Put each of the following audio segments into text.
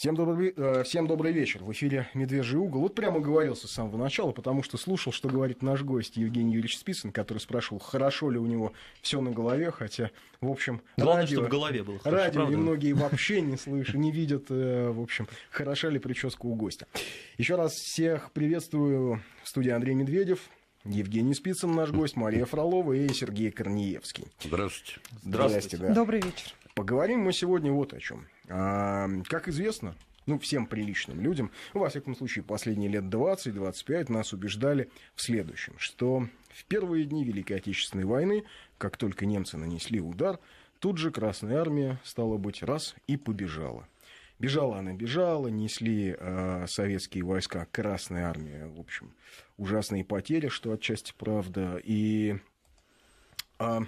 Всем добрый, э, всем добрый вечер. В эфире «Медвежий угол». Вот прямо говорился с самого начала, потому что слушал, что говорит наш гость Евгений Юрьевич Спицын, который спрашивал, хорошо ли у него все на голове, хотя, в общем... Главное, радио, чтобы в голове было хорошо, Радио правда? многие вообще не слышат, не видят, э, в общем, хороша ли прическа у гостя. Еще раз всех приветствую в студии Андрей Медведев, Евгений Спицын, наш гость, Мария Фролова и Сергей Корнеевский. Здравствуйте. Здравствуйте. Здравствуйте да. Добрый вечер. Поговорим мы сегодня вот о чем. А, как известно, ну, всем приличным людям, ну, во всяком случае, последние лет 20-25 нас убеждали в следующем, что в первые дни Великой Отечественной войны, как только немцы нанесли удар, тут же Красная Армия, стала быть, раз и побежала. Бежала она, бежала, несли э, советские войска, Красная Армия, в общем, ужасные потери, что отчасти правда. И э,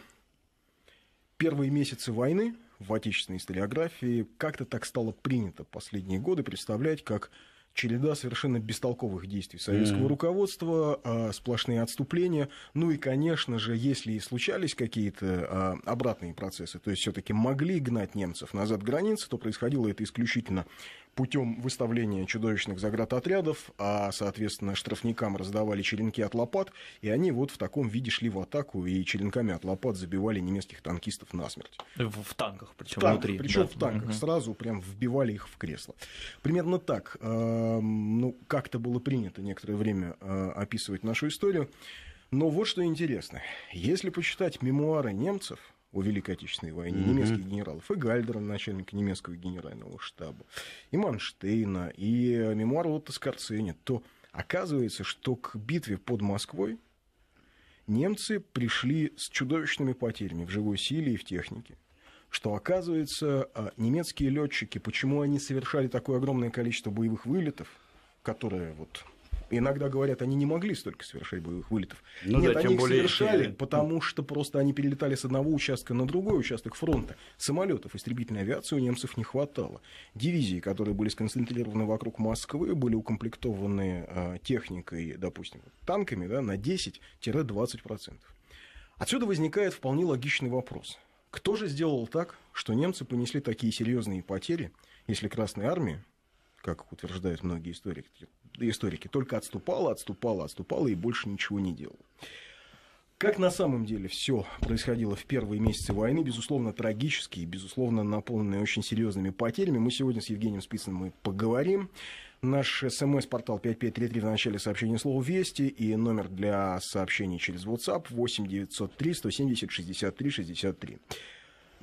первые месяцы войны в отечественной историографии как-то так стало принято последние годы представлять как череда совершенно бестолковых действий советского mm. руководства, а, сплошные отступления. Ну и, конечно же, если и случались какие-то а, обратные процессы, то есть все-таки могли гнать немцев назад границы, то происходило это исключительно путем выставления чудовищных заградотрядов, а, соответственно, штрафникам раздавали черенки от лопат, и они вот в таком виде шли в атаку и черенками от лопат забивали немецких танкистов насмерть. В, в танках, причем Танк, внутри. Причем да. в танках, угу. сразу прям вбивали их в кресло. Примерно так, э, ну, как-то было принято некоторое время э, описывать нашу историю. Но вот что интересно. Если почитать мемуары немцев, о Великой Отечественной войне, mm-hmm. немецких генералов, и Гальдера, начальника немецкого генерального штаба, и Манштейна, и мемуар Лотта Скорцени, то оказывается, что к битве под Москвой немцы пришли с чудовищными потерями в живой силе и в технике. Что оказывается, а, немецкие летчики, почему они совершали такое огромное количество боевых вылетов, которые вот Иногда говорят, они не могли столько совершать боевых вылетов. Ну, Нет, да, они тем их более... совершали, потому что просто они перелетали с одного участка на другой участок фронта. Самолетов истребительной авиации у немцев не хватало. Дивизии, которые были сконцентрированы вокруг Москвы, были укомплектованы э, техникой, допустим, танками да, на 10-20%. Отсюда возникает вполне логичный вопрос. Кто же сделал так, что немцы понесли такие серьезные потери, если Красная Армия как утверждают многие историки, историки только отступала, отступала, отступала и больше ничего не делала. Как на самом деле все происходило в первые месяцы войны, безусловно, трагические, безусловно, наполненные очень серьезными потерями, мы сегодня с Евгением Спицыным мы поговорим. Наш смс-портал 5533 в начале сообщения слова «Вести» и номер для сообщений через WhatsApp 8903 170 63 63.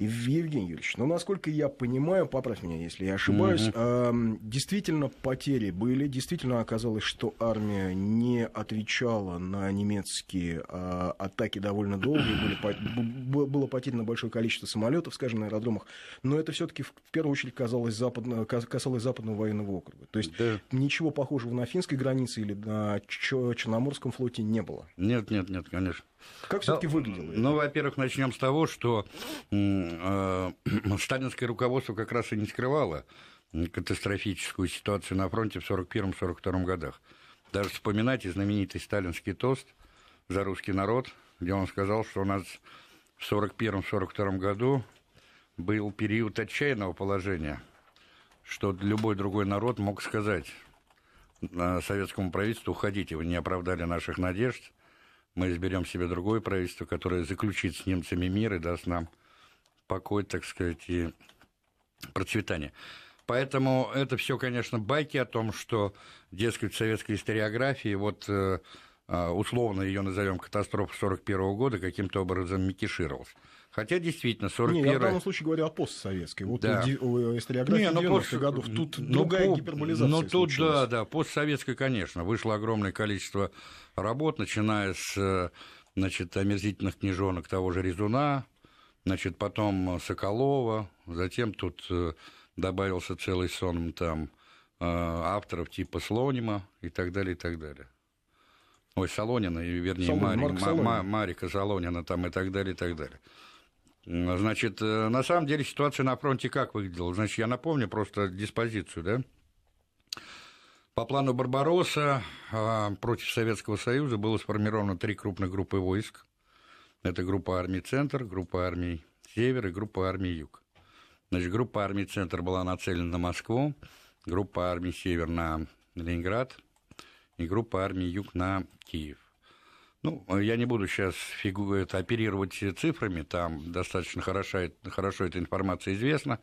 Евгений Юрьевич, ну, насколько я понимаю, поправь меня, если я ошибаюсь, угу. э, действительно потери были, действительно оказалось, что армия не отвечала на немецкие э, атаки довольно долго, были, было потеряно большое количество самолетов, скажем, на аэродромах, но это все-таки в, в первую очередь казалось западно, касалось Западного военного округа. То есть да. ничего похожего на финской границе или на Черноморском флоте не было. Нет, нет, нет, конечно. Как все-таки ну, выглядело? Ну, во-первых, начнем с того, что э, сталинское руководство как раз и не скрывало катастрофическую ситуацию на фронте в 1941-1942 годах. Даже вспоминайте знаменитый сталинский тост за русский народ, где он сказал, что у нас в 1941-1942 году был период отчаянного положения, что любой другой народ мог сказать э, советскому правительству, уходите, вы не оправдали наших надежд, мы изберем себе другое правительство, которое заключит с немцами мир и даст нам покой, так сказать, и процветание. Поэтому это все, конечно, байки о том, что, дескать, в советской историографии, вот э, э, условно ее назовем катастрофа 1941 года, каким-то образом микишировалась. Хотя действительно, 41 Не, я в данном случае говорю о постсоветской. Вот да. у историографии Не, 90-х ну, пост... годов тут но ну, другая по... гиперболизация Но ну, тут, да, да, постсоветская, конечно. Вышло огромное количество работ, начиная с э, значит, омерзительных книжонок того же Резуна, значит, потом э, Соколова, затем тут э, добавился целый сон там авторов типа Слонима и так далее, и так далее. Ой, Солонина, вернее, Солон, Мари, Марк Солонин. Марика Солонина там и так далее, и так далее. Ну, значит, э, на самом деле ситуация на фронте как выглядела? Значит, я напомню просто диспозицию, да? По плану Барбаросса а, против Советского Союза было сформировано три крупных группы войск. Это группа армий «Центр», группа армий «Север» и группа армий «Юг». Значит, группа армий «Центр» была нацелена на Москву, группа армий «Север» на Ленинград и группа армий «Юг» на Киев. Ну, а я не буду сейчас фигу... это, оперировать цифрами, там достаточно хороша, хорошо эта информация известна.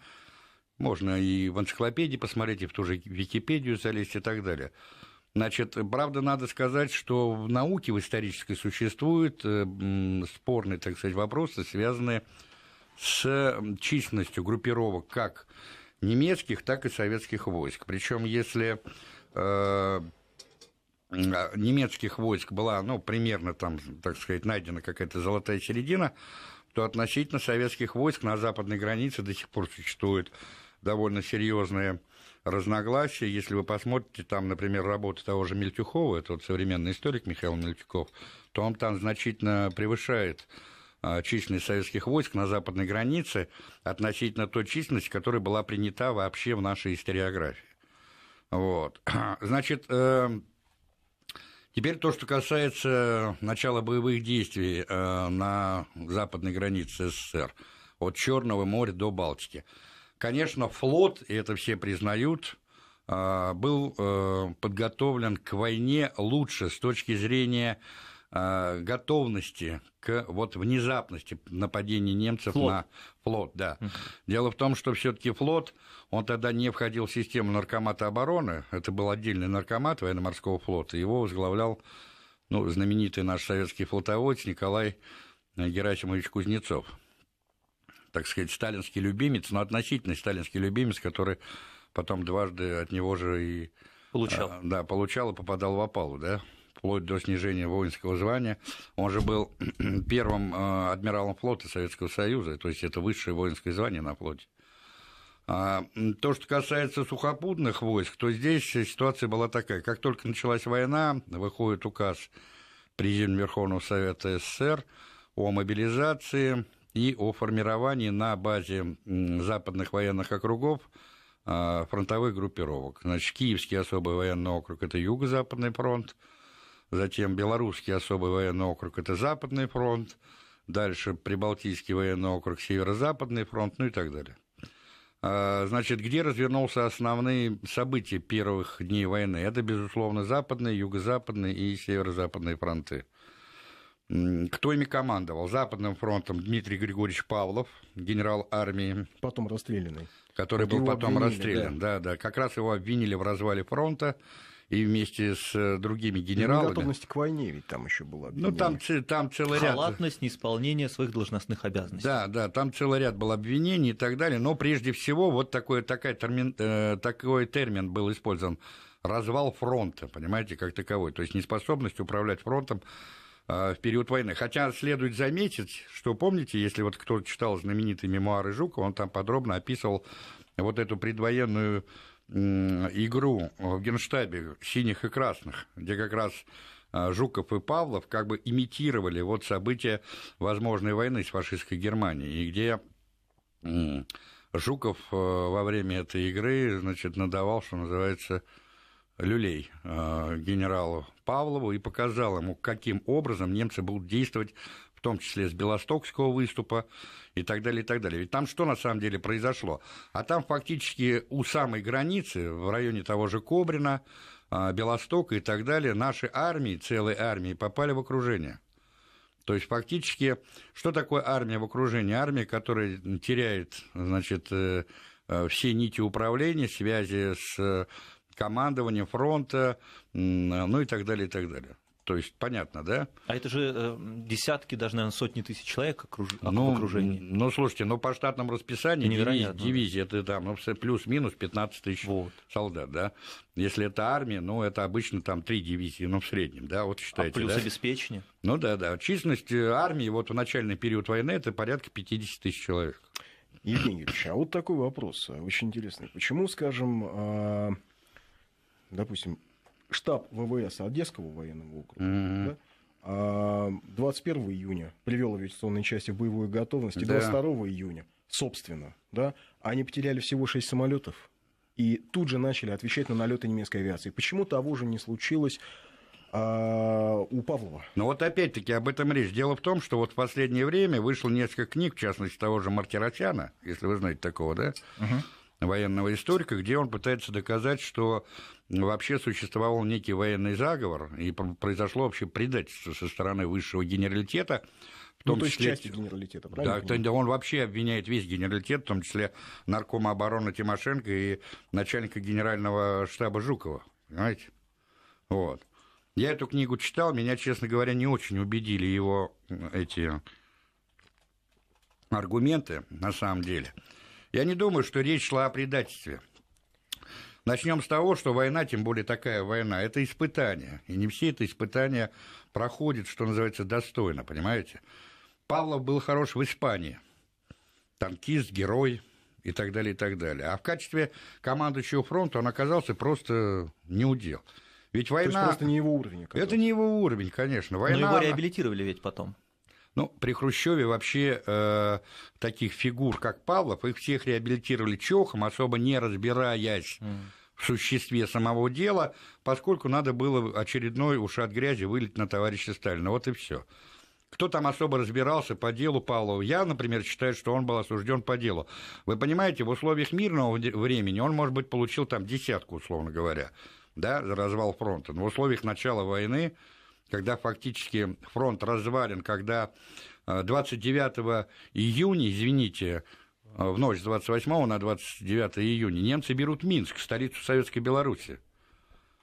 Можно и в энциклопедии посмотреть, и в ту же Википедию залезть и так далее. Значит, правда, надо сказать, что в науке в исторической существуют э, спорные, так сказать, вопросы, связанные с численностью группировок как немецких, так и советских войск. Причем, если э, а, немецких войск была, ну, примерно там, так сказать, найдена какая-то золотая середина, то относительно советских войск на западной границе до сих пор существует довольно серьезные разногласия. Если вы посмотрите, там, например, работы того же Мельтюхова, это вот современный историк Михаил Мельтюков, то он там значительно превышает а, численность советских войск на западной границе относительно той численности, которая была принята вообще в нашей историографии. Вот. Значит, эм, Теперь то, что касается начала боевых действий э, на западной границе СССР, от Черного моря до Балтики. Конечно, флот, и это все признают, э, был э, подготовлен к войне лучше с точки зрения Э, готовности к вот внезапности нападения немцев флот. на флот, да. Дело в том, что все-таки флот, он тогда не входил в систему наркомата обороны, это был отдельный наркомат военно-морского флота, его возглавлял ну, знаменитый наш советский флотовод Николай э, Герасимович Кузнецов. Так сказать, сталинский любимец, но относительно сталинский любимец, который потом дважды от него же и... Получал. Э, да, получал и попадал в опалу, да вплоть до снижения воинского звания. Он же был первым э, адмиралом флота Советского Союза, то есть это высшее воинское звание на флоте. А, то, что касается сухопутных войск, то здесь ситуация была такая. Как только началась война, выходит указ президента Верховного Совета СССР о мобилизации и о формировании на базе западных военных округов а, фронтовых группировок. Значит, Киевский особый военный округ – это Юго-Западный фронт, затем Белорусский особый военный округ – это Западный фронт, дальше Прибалтийский военный округ – Северо-Западный фронт, ну и так далее. А, значит, где развернулся основные события первых дней войны? Это, безусловно, Западный, юго западный и северо-западные фронты. Кто ими командовал? Западным фронтом Дмитрий Григорьевич Павлов, генерал армии. Потом расстрелянный. Который вот был потом обвинили, расстрелян, да. да, да. Как раз его обвинили в развале фронта и вместе с э, другими генералами. И готовность к войне ведь там еще была. Ну, там, там целый ряд... Халатность, неисполнение своих должностных обязанностей. Да, да, там целый ряд был обвинений и так далее, но прежде всего вот такой, такой термин, э, такой термин был использован развал фронта, понимаете, как таковой, то есть неспособность управлять фронтом э, в период войны. Хотя следует заметить, что помните, если вот кто читал знаменитые мемуары Жукова, он там подробно описывал вот эту предвоенную игру в Генштабе синих и красных, где как раз а, Жуков и Павлов как бы имитировали вот события возможной войны с фашистской Германией, и где Жуков э, во время этой игры, значит, надавал, что называется, люлей э, генералу Павлову и показал ему, каким образом немцы будут действовать в том числе с Белостокского выступа и так далее, и так далее. Ведь там что на самом деле произошло? А там фактически у самой границы, в районе того же Кобрина, а, Белостока и так далее, наши армии, целые армии попали в окружение. То есть фактически, что такое армия в окружении? Армия, которая теряет значит, э, э, все нити управления, связи с э, командованием фронта, ну и так далее, и так далее. То есть понятно, да? А это же э, десятки, даже, наверное, сотни тысяч человек окруж... ну, в окружении. Ну, слушайте, но ну, по штатному расписанию дивизия, дивизия это там ну, плюс-минус 15 тысяч вот. солдат, да? Если это армия, ну, это обычно там три дивизии, ну, в среднем, да, вот считайте. А плюс да? обеспечение. Ну, да, да. Численность э, армии вот в начальный период войны это порядка 50 тысяч человек. Евгений Юрьевич, а вот такой вопрос э, очень интересный. Почему, скажем, э, допустим, штаб ВВС Одесского военного округа, mm-hmm. да, 21 а, июня привел авиационные части в боевую готовность, и да. 22 июня, собственно, да, они потеряли всего 6 самолетов и тут же начали отвечать на налеты немецкой авиации. Почему того же не случилось а, у Павлова. Ну вот опять-таки об этом речь. Дело в том, что вот в последнее время вышло несколько книг, в частности того же Мартиросяна, если вы знаете такого, да, угу военного историка, где он пытается доказать, что вообще существовал некий военный заговор, и произошло вообще предательство со стороны высшего генералитета, в том ну, то есть числе... части генералитета, правильно? Да, он вообще обвиняет весь генералитет, в том числе наркома обороны Тимошенко и начальника генерального штаба Жукова, понимаете? Вот. Я эту книгу читал, меня, честно говоря, не очень убедили его эти аргументы, на самом деле. Я не думаю, что речь шла о предательстве. Начнем с того, что война, тем более такая война, это испытание. И не все это испытания проходят, что называется, достойно, понимаете? Павлов был хорош в Испании. Танкист, герой и так далее, и так далее. А в качестве командующего фронта он оказался просто неудел. Ведь война... То есть просто не его уровень. Оказался. Это не его уровень, конечно. Война... Но его реабилитировали ведь потом. Ну, при Хрущеве вообще э, таких фигур, как Павлов, их всех реабилитировали чехом, особо не разбираясь. Mm в существе самого дела, поскольку надо было очередной уж от грязи вылить на товарища Сталина. Вот и все. Кто там особо разбирался по делу Павлова? Я, например, считаю, что он был осужден по делу. Вы понимаете, в условиях мирного времени он, может быть, получил там десятку, условно говоря, да, за развал фронта. Но в условиях начала войны когда фактически фронт развален, когда 29 э, июня, извините, э, в ночь с 28 на 29 июня немцы берут Минск, столицу Советской Беларуси.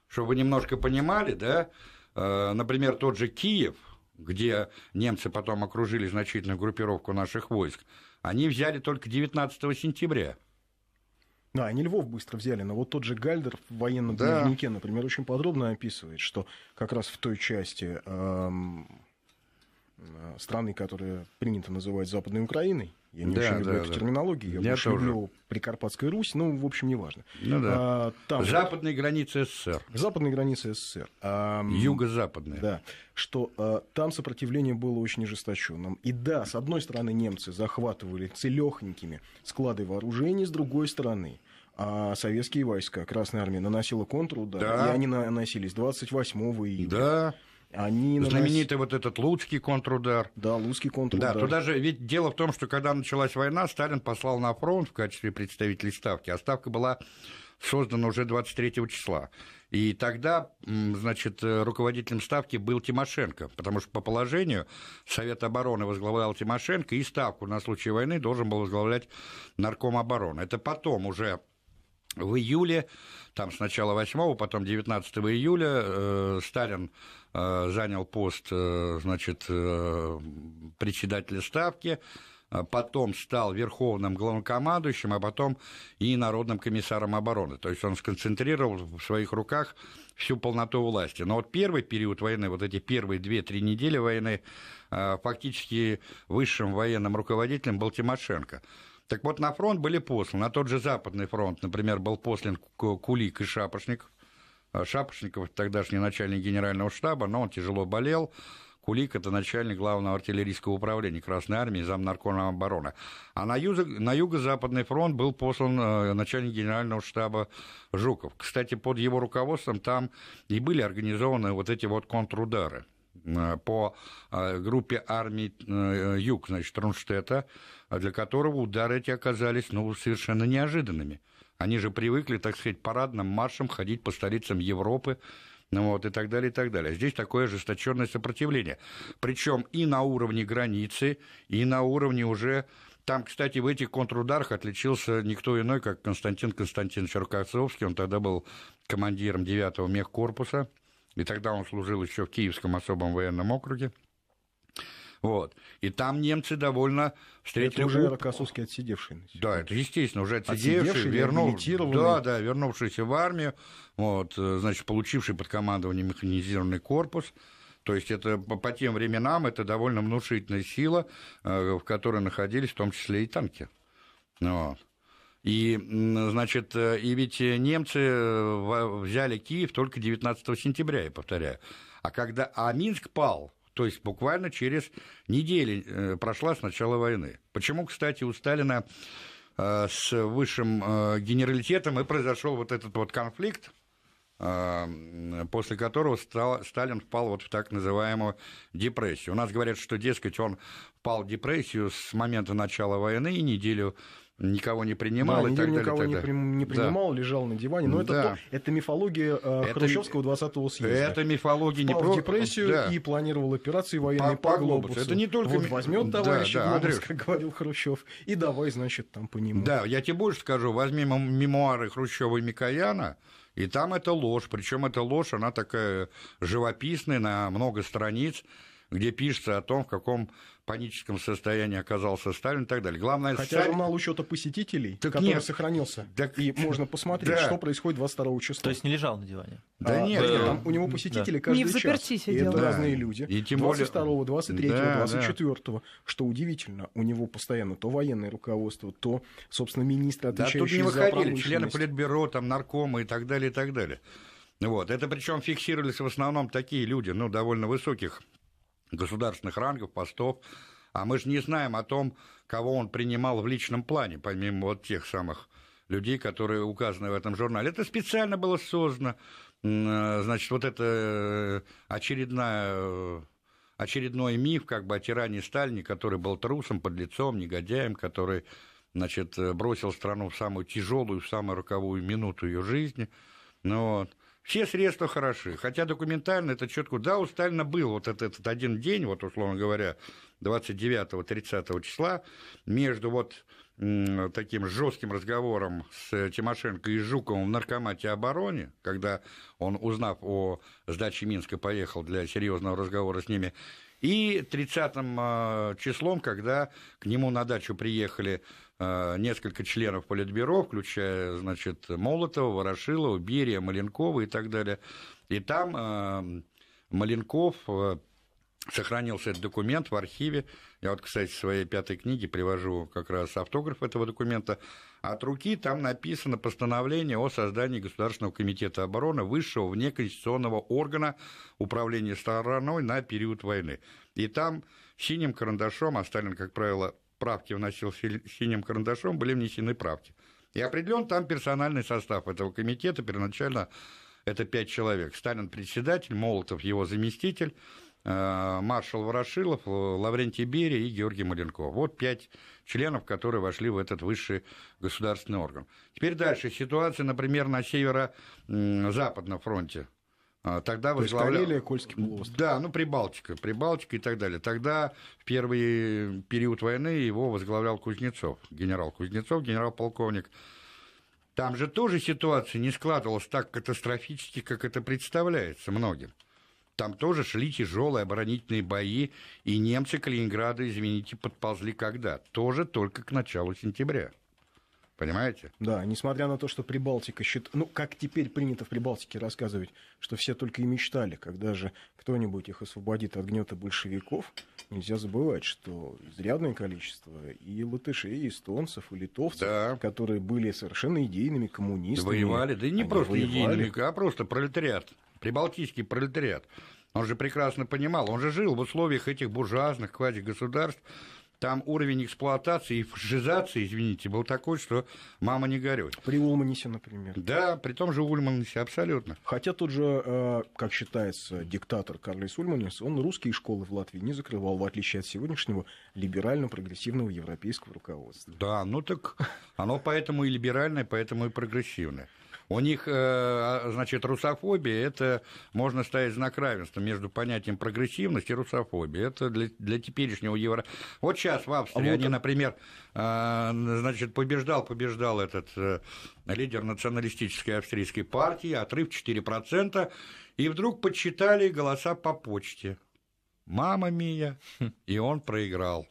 Чтобы вы немножко понимали, да, э, например, тот же Киев, где немцы потом окружили значительную группировку наших войск, они взяли только 19 сентября – да, ну, они Львов быстро взяли, но вот тот же Гальдер в военном да. дневнике, например, очень подробно описывает, что как раз в той части эм, э, страны, которая принято называть Западной Украиной, я не да, очень люблю да, эту да. терминологию, я, я больше тоже. люблю Прикарпатскую Русь, но ну, в общем, неважно. Ну, да. а, там, западные границы СССР. Западные границы СССР. А, Юго-западные. Да, что а, там сопротивление было очень ожесточенным. И да, с одной стороны немцы захватывали целехненькими склады вооружений, с другой стороны а советские войска, Красная Армия наносила контрудар, да. и они наносились 28 июля. Да. Они нанос... Знаменитый вот этот Луцкий контрудар. Да, Луцкий контрудар. Да, туда же, ведь дело в том, что когда началась война, Сталин послал на фронт в качестве представителей Ставки, а Ставка была создана уже 23 числа. И тогда, значит, э, руководителем Ставки был Тимошенко, потому что по положению Совет обороны возглавлял Тимошенко, и Ставку на случай войны должен был возглавлять нарком обороны. Это потом уже в июле, там с начала 8, потом 19 июля э, Сталин Э, занял пост, э, значит, э, председателя ставки, а потом стал верховным главнокомандующим, а потом и народным комиссаром обороны. То есть он сконцентрировал в своих руках всю полноту власти. Но вот первый период войны, вот эти первые две-три недели войны, фактически высшим военным руководителем был Тимошенко. Так вот, на фронт были посланы. На тот же Западный фронт, например, был послан Кулик и Шапошников. Э, Шапошников, тогдашний начальник генерального штаба, но он тяжело болел. Кулик – это начальник главного артиллерийского управления Красной Армии, замнаркома обороны. А на, юзо, на юго-западный фронт был послан э, начальник генерального штаба Жуков. Кстати, под его руководством там и были организованы вот эти вот контрудары э, по э, группе армий э, Юг, значит, Тронштета, э, для которого удары эти оказались, ну, совершенно неожиданными – они же привыкли, так сказать, парадным маршем ходить по столицам Европы, ну вот, и так далее, и так далее. Здесь такое ожесточенное сопротивление. Причем и на уровне границы, и на уровне уже... Там, кстати, в этих контрударах отличился никто иной, как Константин Константинович Рокоссовский. Он тогда был командиром 9-го мехкорпуса, и тогда он служил еще в Киевском особом военном округе. Вот. И там немцы довольно встретили... Это уже Рокоссовский отсидевший. Да, это естественно, уже отсидевший, отсидевший вернув... да, да, вернувшийся в армию, вот, э, значит, получивший под командование механизированный корпус. То есть это по тем временам это довольно внушительная сила, э, в которой находились в том числе и танки. Вот. И, значит, э, и ведь немцы взяли Киев только 19 сентября, я повторяю. А когда а Минск пал то есть буквально через недели э, прошла с начала войны. Почему, кстати, у Сталина э, с высшим э, генералитетом и произошел вот этот вот конфликт, после которого Сталин впал вот в так называемую депрессию. У нас говорят, что, дескать, он впал в депрессию с момента начала войны и неделю никого не принимал да, и так далее. Никого так далее. Не, принимал, да. лежал на диване. Но это, да. то, это мифология э, это, Хрущевского 20-го съезда. Это мифология Впал не про... в депрессию да. и планировал операции военные по, по, по глобусу. Это не только... Вот возьмет товарищ да, да, глобус, как говорил Хрущев, и давай, значит, там по нему. Да, я тебе больше скажу, возьми мемуары Хрущева и Микояна, и там это ложь, причем эта ложь, она такая живописная, на много страниц, где пишется о том, в каком паническом состоянии оказался Сталин и так далее. Главное, Хотя Сталин... журнал учета посетителей, так который нет. сохранился, так... и можно посмотреть, да. что происходит 22 числа. То есть не лежал на диване? Да а, нет. Да, там, у него посетители да. каждый не в час. Сидел. это да. разные люди. И тем 22 -го, 23 -го, да, 24 да. Что удивительно, у него постоянно то военное руководство, то, собственно, министры, отвечающие да, тут не выходили, члены политбюро, там, наркомы и так далее, и так далее. Вот. Это причем фиксировались в основном такие люди, ну, довольно высоких государственных рангов, постов, а мы же не знаем о том, кого он принимал в личном плане, помимо вот тех самых людей, которые указаны в этом журнале. Это специально было создано, э, значит, вот это э, очередная очередной миф как бы о тиране Сталине, который был трусом, под лицом, негодяем, который значит, э, бросил страну в самую тяжелую, в самую роковую минуту ее жизни. Ну, вот. Все средства хороши, хотя документально это четко... Да, у Сталина был вот этот, этот один день, вот условно говоря, 29-30 числа, между вот таким жестким разговором с Тимошенко и Жуковым в наркомате обороне, когда он, узнав о сдаче Минска, поехал для серьезного разговора с ними, и 30 а, числом, когда к нему на дачу приехали а, несколько членов Политбюро, включая, значит, Молотова, Ворошилова, Берия, Маленкова и так далее. И там а, Маленков сохранился этот документ в архиве. Я вот, кстати, в своей пятой книге привожу как раз автограф этого документа. От руки там написано постановление о создании Государственного комитета обороны, высшего внеконституционного органа управления стороной на период войны. И там синим карандашом, а Сталин, как правило, правки вносил синим карандашом, были внесены правки. И определен там персональный состав этого комитета. Первоначально это пять человек. Сталин председатель, Молотов его заместитель, Э, маршал Ворошилов, э, Лаврентий Берия и Георгий Маленков. Вот пять членов, которые вошли в этот высший государственный орган. Теперь дальше. Ситуация, например, на северо-западном фронте. А, тогда возглавлял... То есть Карелия, Кольский полуостров. Да, ну Прибалтика, Прибалтика и так далее. Тогда в первый период войны его возглавлял Кузнецов, генерал Кузнецов, генерал-полковник. Там же тоже ситуация не складывалась так катастрофически, как это представляется многим. Там тоже шли тяжелые оборонительные бои, и немцы к извините, подползли когда? Тоже только к началу сентября. Понимаете? Да, несмотря на то, что Прибалтика счит, Ну, как теперь принято в Прибалтике рассказывать, что все только и мечтали, когда же кто-нибудь их освободит от гнета большевиков, нельзя забывать, что изрядное количество и латышей, и эстонцев, и литовцев, да. которые были совершенно идейными коммунистами... Воевали, да и не просто воевали. идейными, а просто пролетариат прибалтийский пролетариат, он же прекрасно понимал, он же жил в условиях этих буржуазных государств. там уровень эксплуатации и фашизации, извините, был такой, что мама не горюй. При Ульманисе, например. Да, при том же Ульманисе, абсолютно. Хотя тут же, э, как считается, диктатор Карлис Ульманис, он русские школы в Латвии не закрывал, в отличие от сегодняшнего либерально-прогрессивного европейского руководства. Да, ну так оно поэтому и либеральное, поэтому и прогрессивное. У них, э, а, значит, русофобия – это можно ставить знак равенства между понятием прогрессивность и русофобия. Это для, для теперешнего евро... Вот сейчас в Австрии а они, например, значит, побеждал, побеждал этот э, лидер националистической австрийской партии, отрыв 4%, и вдруг подсчитали голоса по почте. «Мама Мия!» хм. И он проиграл.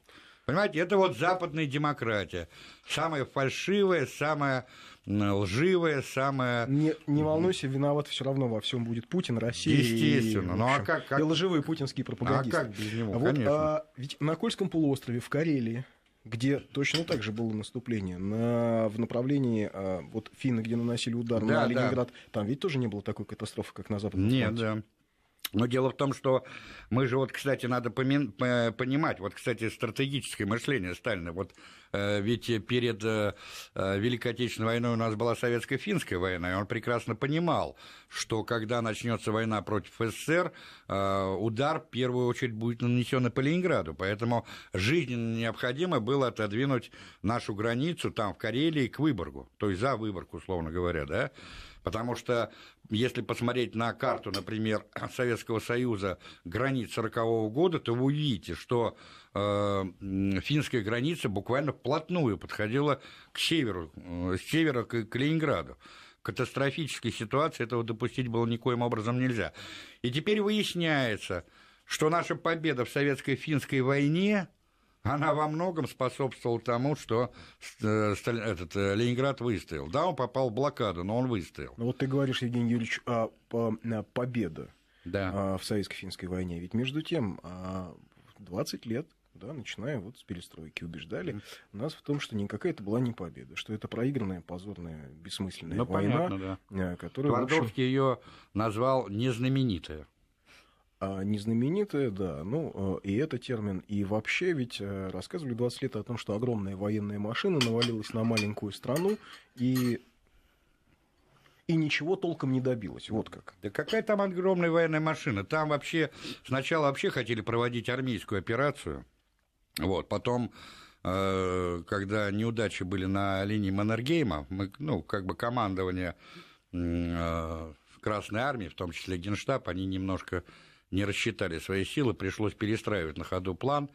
Понимаете, это вот западная демократия. Самая фальшивая, самая лживое, самое... Не, не волнуйся, виноват все равно во всем будет Путин, Россия. Естественно. И, ну, а как, как... и лживые путинские ну, а пропагандисты. А как без него, вот, конечно. А, ведь на Кольском полуострове, в Карелии, где точно так же было наступление на, в направлении а, вот финны, где наносили удар да, на Ленинград, да. там ведь тоже не было такой катастрофы, как на Западном Нет, фронте. да. Но дело в том, что мы же вот, кстати, надо понимать, вот, кстати, стратегическое мышление Сталина. Вот э, ведь перед э, э, Великой Отечественной войной у нас была советско-финская война, и он прекрасно понимал, что когда начнется война против СССР, удар в первую очередь будет нанесен на по Ленинграду. Поэтому жизненно необходимо было отодвинуть нашу границу там, в Карелии, к Выборгу, то есть за Выборг, условно говоря, да, Потому что если посмотреть на карту, например, Советского Союза границ 40-го года, то вы увидите, что э, финская граница буквально вплотную подходила к северу, э, с севера к, Калининграду. катастрофической ситуации этого допустить было никоим образом нельзя. И теперь выясняется, что наша победа в советско-финской войне она во многом способствовала тому, что э, этот, э, Ленинград выстоял. Да, он попал в блокаду, но он выстоял. Ну вот ты говоришь, Евгений Юрьевич, о, о, о победа да. А, в Советско-финской войне. Ведь между тем, 20 а, лет да, начиная вот с перестройки, убеждали нас в том, что никакая это была не победа, что это проигранная, позорная, бессмысленная ну, война, понятно, да. Э, которая... Твардовский общем... ее назвал незнаменитая. А, незнаменитые, да, ну, э, и это термин. И вообще ведь э, рассказывали 20 лет о том, что огромная военная машина навалилась на маленькую страну, и и ничего толком не добилась. Вот как. Да какая там огромная военная машина? Там вообще сначала вообще хотели проводить армейскую операцию. Вот, потом э, когда неудачи были на линии Маннергейма, мы, ну, как бы командование Красной Армии, в том числе Генштаб, они немножко не рассчитали свои силы, пришлось перестраивать на ходу план,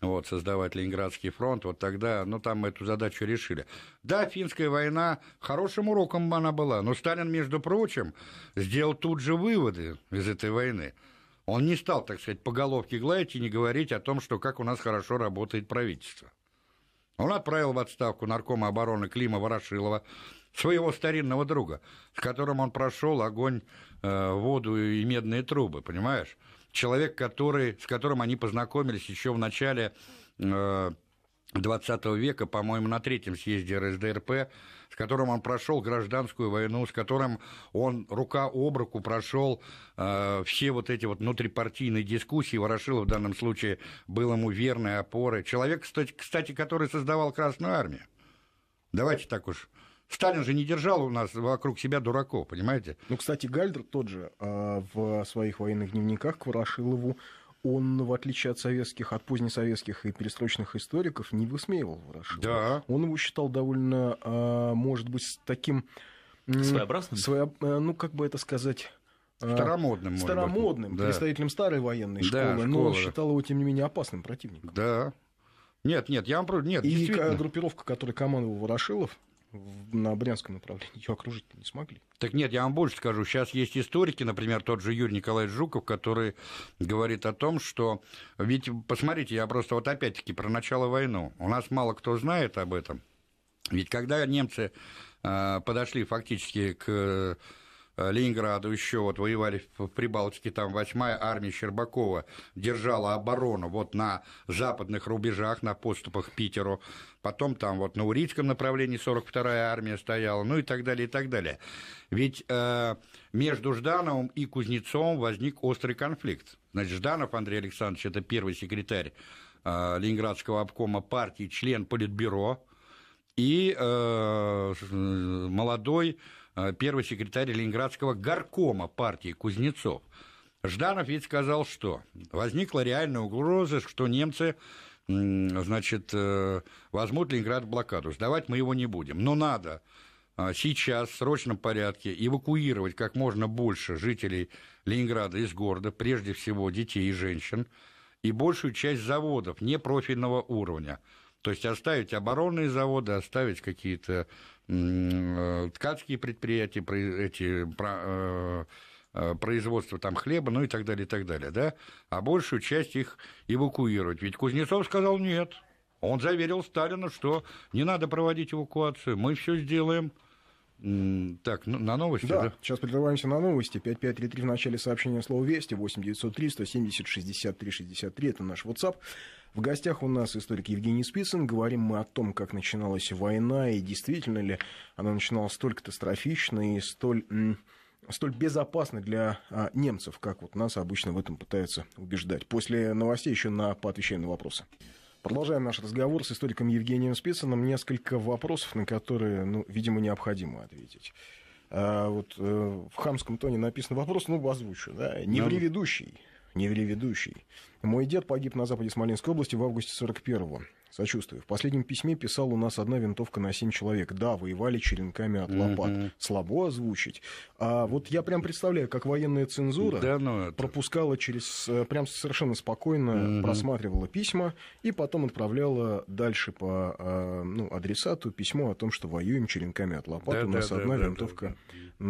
вот, создавать Ленинградский фронт, вот тогда, ну, там мы эту задачу решили. Да, финская война, хорошим уроком она была, но Сталин, между прочим, сделал тут же выводы из этой войны. Он не стал, так сказать, по головке гладить и не говорить о том, что как у нас хорошо работает правительство. Он отправил в отставку наркома обороны Клима Ворошилова, своего старинного друга, с которым он прошел огонь, э, воду и медные трубы, понимаешь? Человек, который, с которым они познакомились еще в начале э, 20 века, по-моему, на третьем съезде РСДРП, с которым он прошел гражданскую войну, с которым он рука об руку прошел э, все вот эти вот внутрипартийные дискуссии. Ворошилов в данном случае был ему верной опорой. Человек, кстати, который создавал Красную Армию. Давайте так уж Сталин же не держал у нас вокруг себя дураков, понимаете? Ну, кстати, Гальдер тот же а, в своих военных дневниках к Ворошилову он, в отличие от советских, от позднесоветских и перестроечных историков, не высмеивал Ворошилова. Да. Он его считал довольно, а, может быть, таким... Своеобразным? Своя, а, ну, как бы это сказать... Старомодным, Старомодным, быть. представителем да. старой военной школы, да, школы, но считал его, тем не менее, опасным противником. Да. Нет, нет, я вам... Нет, И группировка, которой командовал Ворошилов, на Брянском направлении ее окружить не смогли. Так нет, я вам больше скажу. Сейчас есть историки, например, тот же Юрий Николаевич Жуков, который говорит о том, что... Ведь, посмотрите, я просто вот опять-таки про начало войны. У нас мало кто знает об этом. Ведь когда немцы э, подошли фактически к Э, Ленинграду еще вот воевали в Прибалтике, там восьмая армия Щербакова держала оборону вот на западных рубежах, на поступах к Питеру. Потом там вот на Урицком направлении 42-я армия стояла, ну и так далее, и так далее. Ведь э, между Ждановым и Кузнецовым возник острый конфликт. Значит, Жданов Андрей Александрович, это первый секретарь э, Ленинградского обкома партии, член Политбюро, и э, э молодой Э, первый секретарь Ленинградского горкома партии Кузнецов. Жданов ведь сказал, что возникла реальная угроза, что немцы значит, э, возьмут Ленинград в блокаду. Сдавать мы его не будем. Но надо э, сейчас в срочном порядке эвакуировать как можно больше жителей Ленинграда из города, прежде всего детей и женщин, и большую часть заводов непрофильного уровня – то есть оставить оборонные заводы, оставить какие-то э, ткацкие предприятия, эти э, э, производства там хлеба, ну и так далее, и так далее, да, а большую часть их эвакуировать. Ведь Кузнецов сказал нет. Он заверил Сталина, что не надо проводить эвакуацию, мы все сделаем. Так, ну, на новости, да? да? сейчас прерываемся на новости. 5533 в начале сообщения слова «Вести», 8903 170 63 63, это наш WhatsApp. В гостях у нас историк Евгений Спицын. Говорим мы о том, как начиналась война, и действительно ли она начиналась столь катастрофично и столь столь безопасно для а, немцев, как вот нас обычно в этом пытаются убеждать. После новостей еще на поотвечаем на вопросы. Продолжаем наш разговор с историком Евгением Спицыным. Несколько вопросов, на которые, ну, видимо, необходимо ответить. А вот э, в хамском тоне написан вопрос, ну, озвучу. Да? Не ври ведущий. Не ври Мой дед погиб на западе Смоленской области в августе 41-го. Сочувствую. В последнем письме писал у нас одна винтовка на 7 человек. Да, воевали черенками от лопат. mm Слабо озвучить. А вот я прям представляю, как военная цензура да, ну это... пропускала через... Э, прям совершенно спокойно mm просматривала письма и потом отправляла дальше по э, ну, адресату письмо о том, что воюем черенками от лопат. Да, у нас да, одна да, винтовка да, да.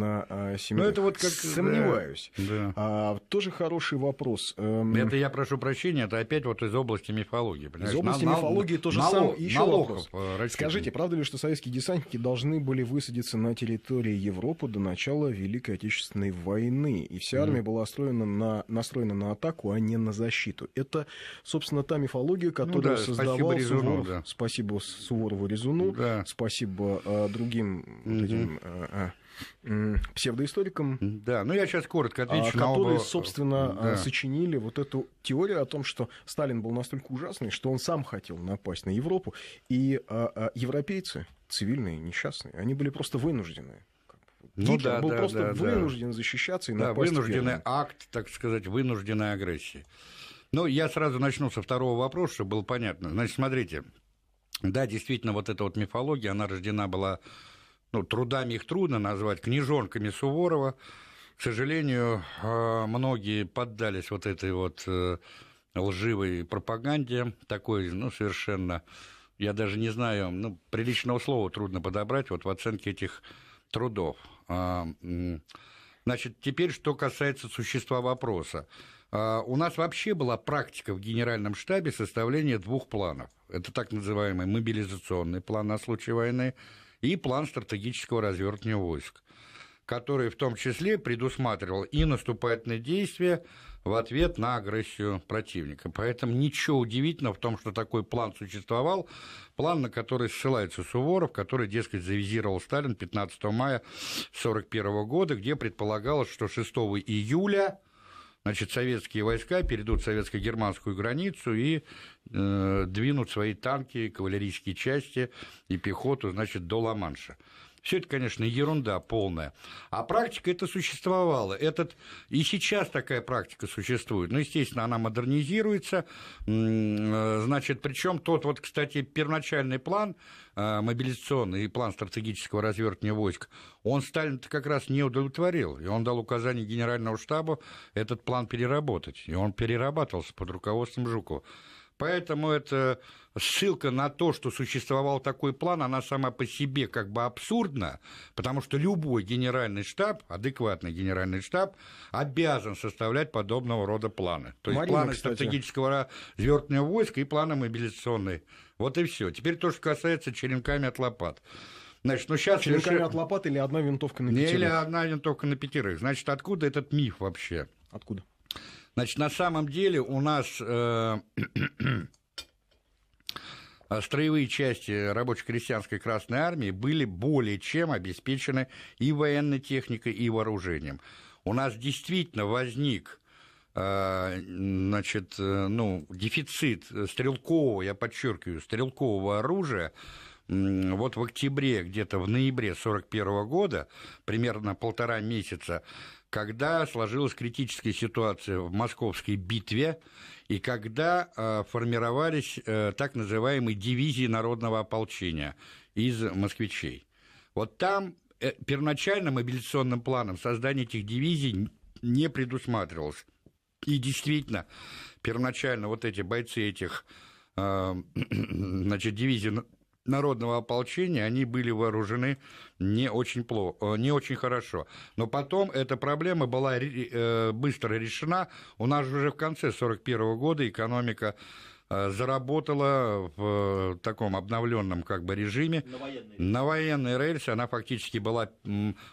на 7 э, Ну это вот как... Сомневаюсь. Да. А, тоже хороший вопрос. Эм, это я прошу прощения, это опять вот из области мифологии. Понимаешь? Из области на, мифологии Сибири то же Налог, самое. Еще вопрос. Э, Скажите, правда ли, что советские десантники должны были высадиться на территории Европы до начала Великой Отечественной войны? И вся mm. армия была настроена на, настроена на атаку, а не на защиту. Это, собственно, та мифология, ну которую ну, да, создавал спасибо Резуну, Суворов. Да. Спасибо Суворову Резуну. Да. Спасибо э, другим mm-hmm. этим, э, э псевдоисторикам. Да, ну я сейчас коротко а, отвечу. Которые, оба... Э, собственно, а, да. сочинили вот эту теорию о том, что Сталин был настолько ужасный, что он сам хотел напасть на Европу. И а, а, европейцы, цивильные, несчастные, они были просто вынуждены ну, да, был да, просто да, вынужден да. защищаться и да, напасть. Вынужденный верно. акт, так сказать, вынужденная агрессия Ну, я сразу начну со второго вопроса, чтобы было понятно. Значит, смотрите, да, действительно, вот эта вот мифология, она рождена была ну, трудами их трудно назвать, книжонками Суворова. К сожалению, а, многие поддались вот этой вот э, лживой пропаганде, такой, ну, совершенно, я даже не знаю, ну, приличного слова трудно подобрать вот в оценке этих трудов. А, значит, теперь, что касается существа вопроса. А, у нас вообще была практика в Генеральном штабе составления двух планов. Это так называемый мобилизационный план на случай войны – и план стратегического развертывания войск, который в том числе предусматривал и наступательные действия в ответ на агрессию противника. Поэтому ничего удивительного в том, что такой план существовал, план, на который ссылается Суворов, который, дескать, завизировал Сталин 15 мая 1941 года, где предполагалось, что 6 июля – значит, советские войска перейдут советско-германскую границу и э, двинут свои танки, кавалерийские части и пехоту, значит, до Ла-Манша. Все это, конечно, ерунда полная. А практика это существовала. Этот... И сейчас такая практика существует. Ну, естественно, она модернизируется. Э, значит, причем тот вот, кстати, первоначальный план э, мобилизационный и план стратегического развертывания войск, он Сталин как раз не удовлетворил. И он дал указание генеральному штабу этот план переработать. И он перерабатывался под руководством Жукова. Поэтому это ссылка на то, что существовал такой план, она сама по себе как бы абсурдна, потому что любой генеральный штаб, адекватный генеральный штаб, обязан составлять подобного рода планы. То есть планы кстати. стратегического развертывания войска и планы мобилизационные. Вот и все. Теперь то, что касается черенками от лопат. Значит, ну сейчас... Черенками решили... от лопат или одна винтовка на пятерых? или одна винтовка на пятерых. Значит, откуда этот миф вообще? Откуда? Значит, на самом деле у нас э, строевые части рабоче-крестьянской Красной Армии были более чем обеспечены и военной техникой, и вооружением. У нас действительно возник э, значит, э, ну, дефицит стрелкового, я подчеркиваю, стрелкового оружия, вот в октябре, где-то в ноябре 1941 года, примерно полтора месяца, когда сложилась критическая ситуация в московской битве и когда э, формировались э, так называемые дивизии народного ополчения из москвичей. Вот там э, первоначально мобилизационным планом создание этих дивизий не предусматривалось. И действительно, первоначально вот эти бойцы этих э, значит, дивизий народного ополчения, они были вооружены не очень, плохо, э, не очень хорошо. Но потом эта проблема была э, быстро решена. У нас уже в конце 1941 года экономика э, заработала в таком обновленном как бы режиме. На военные, на военные рельсы она фактически была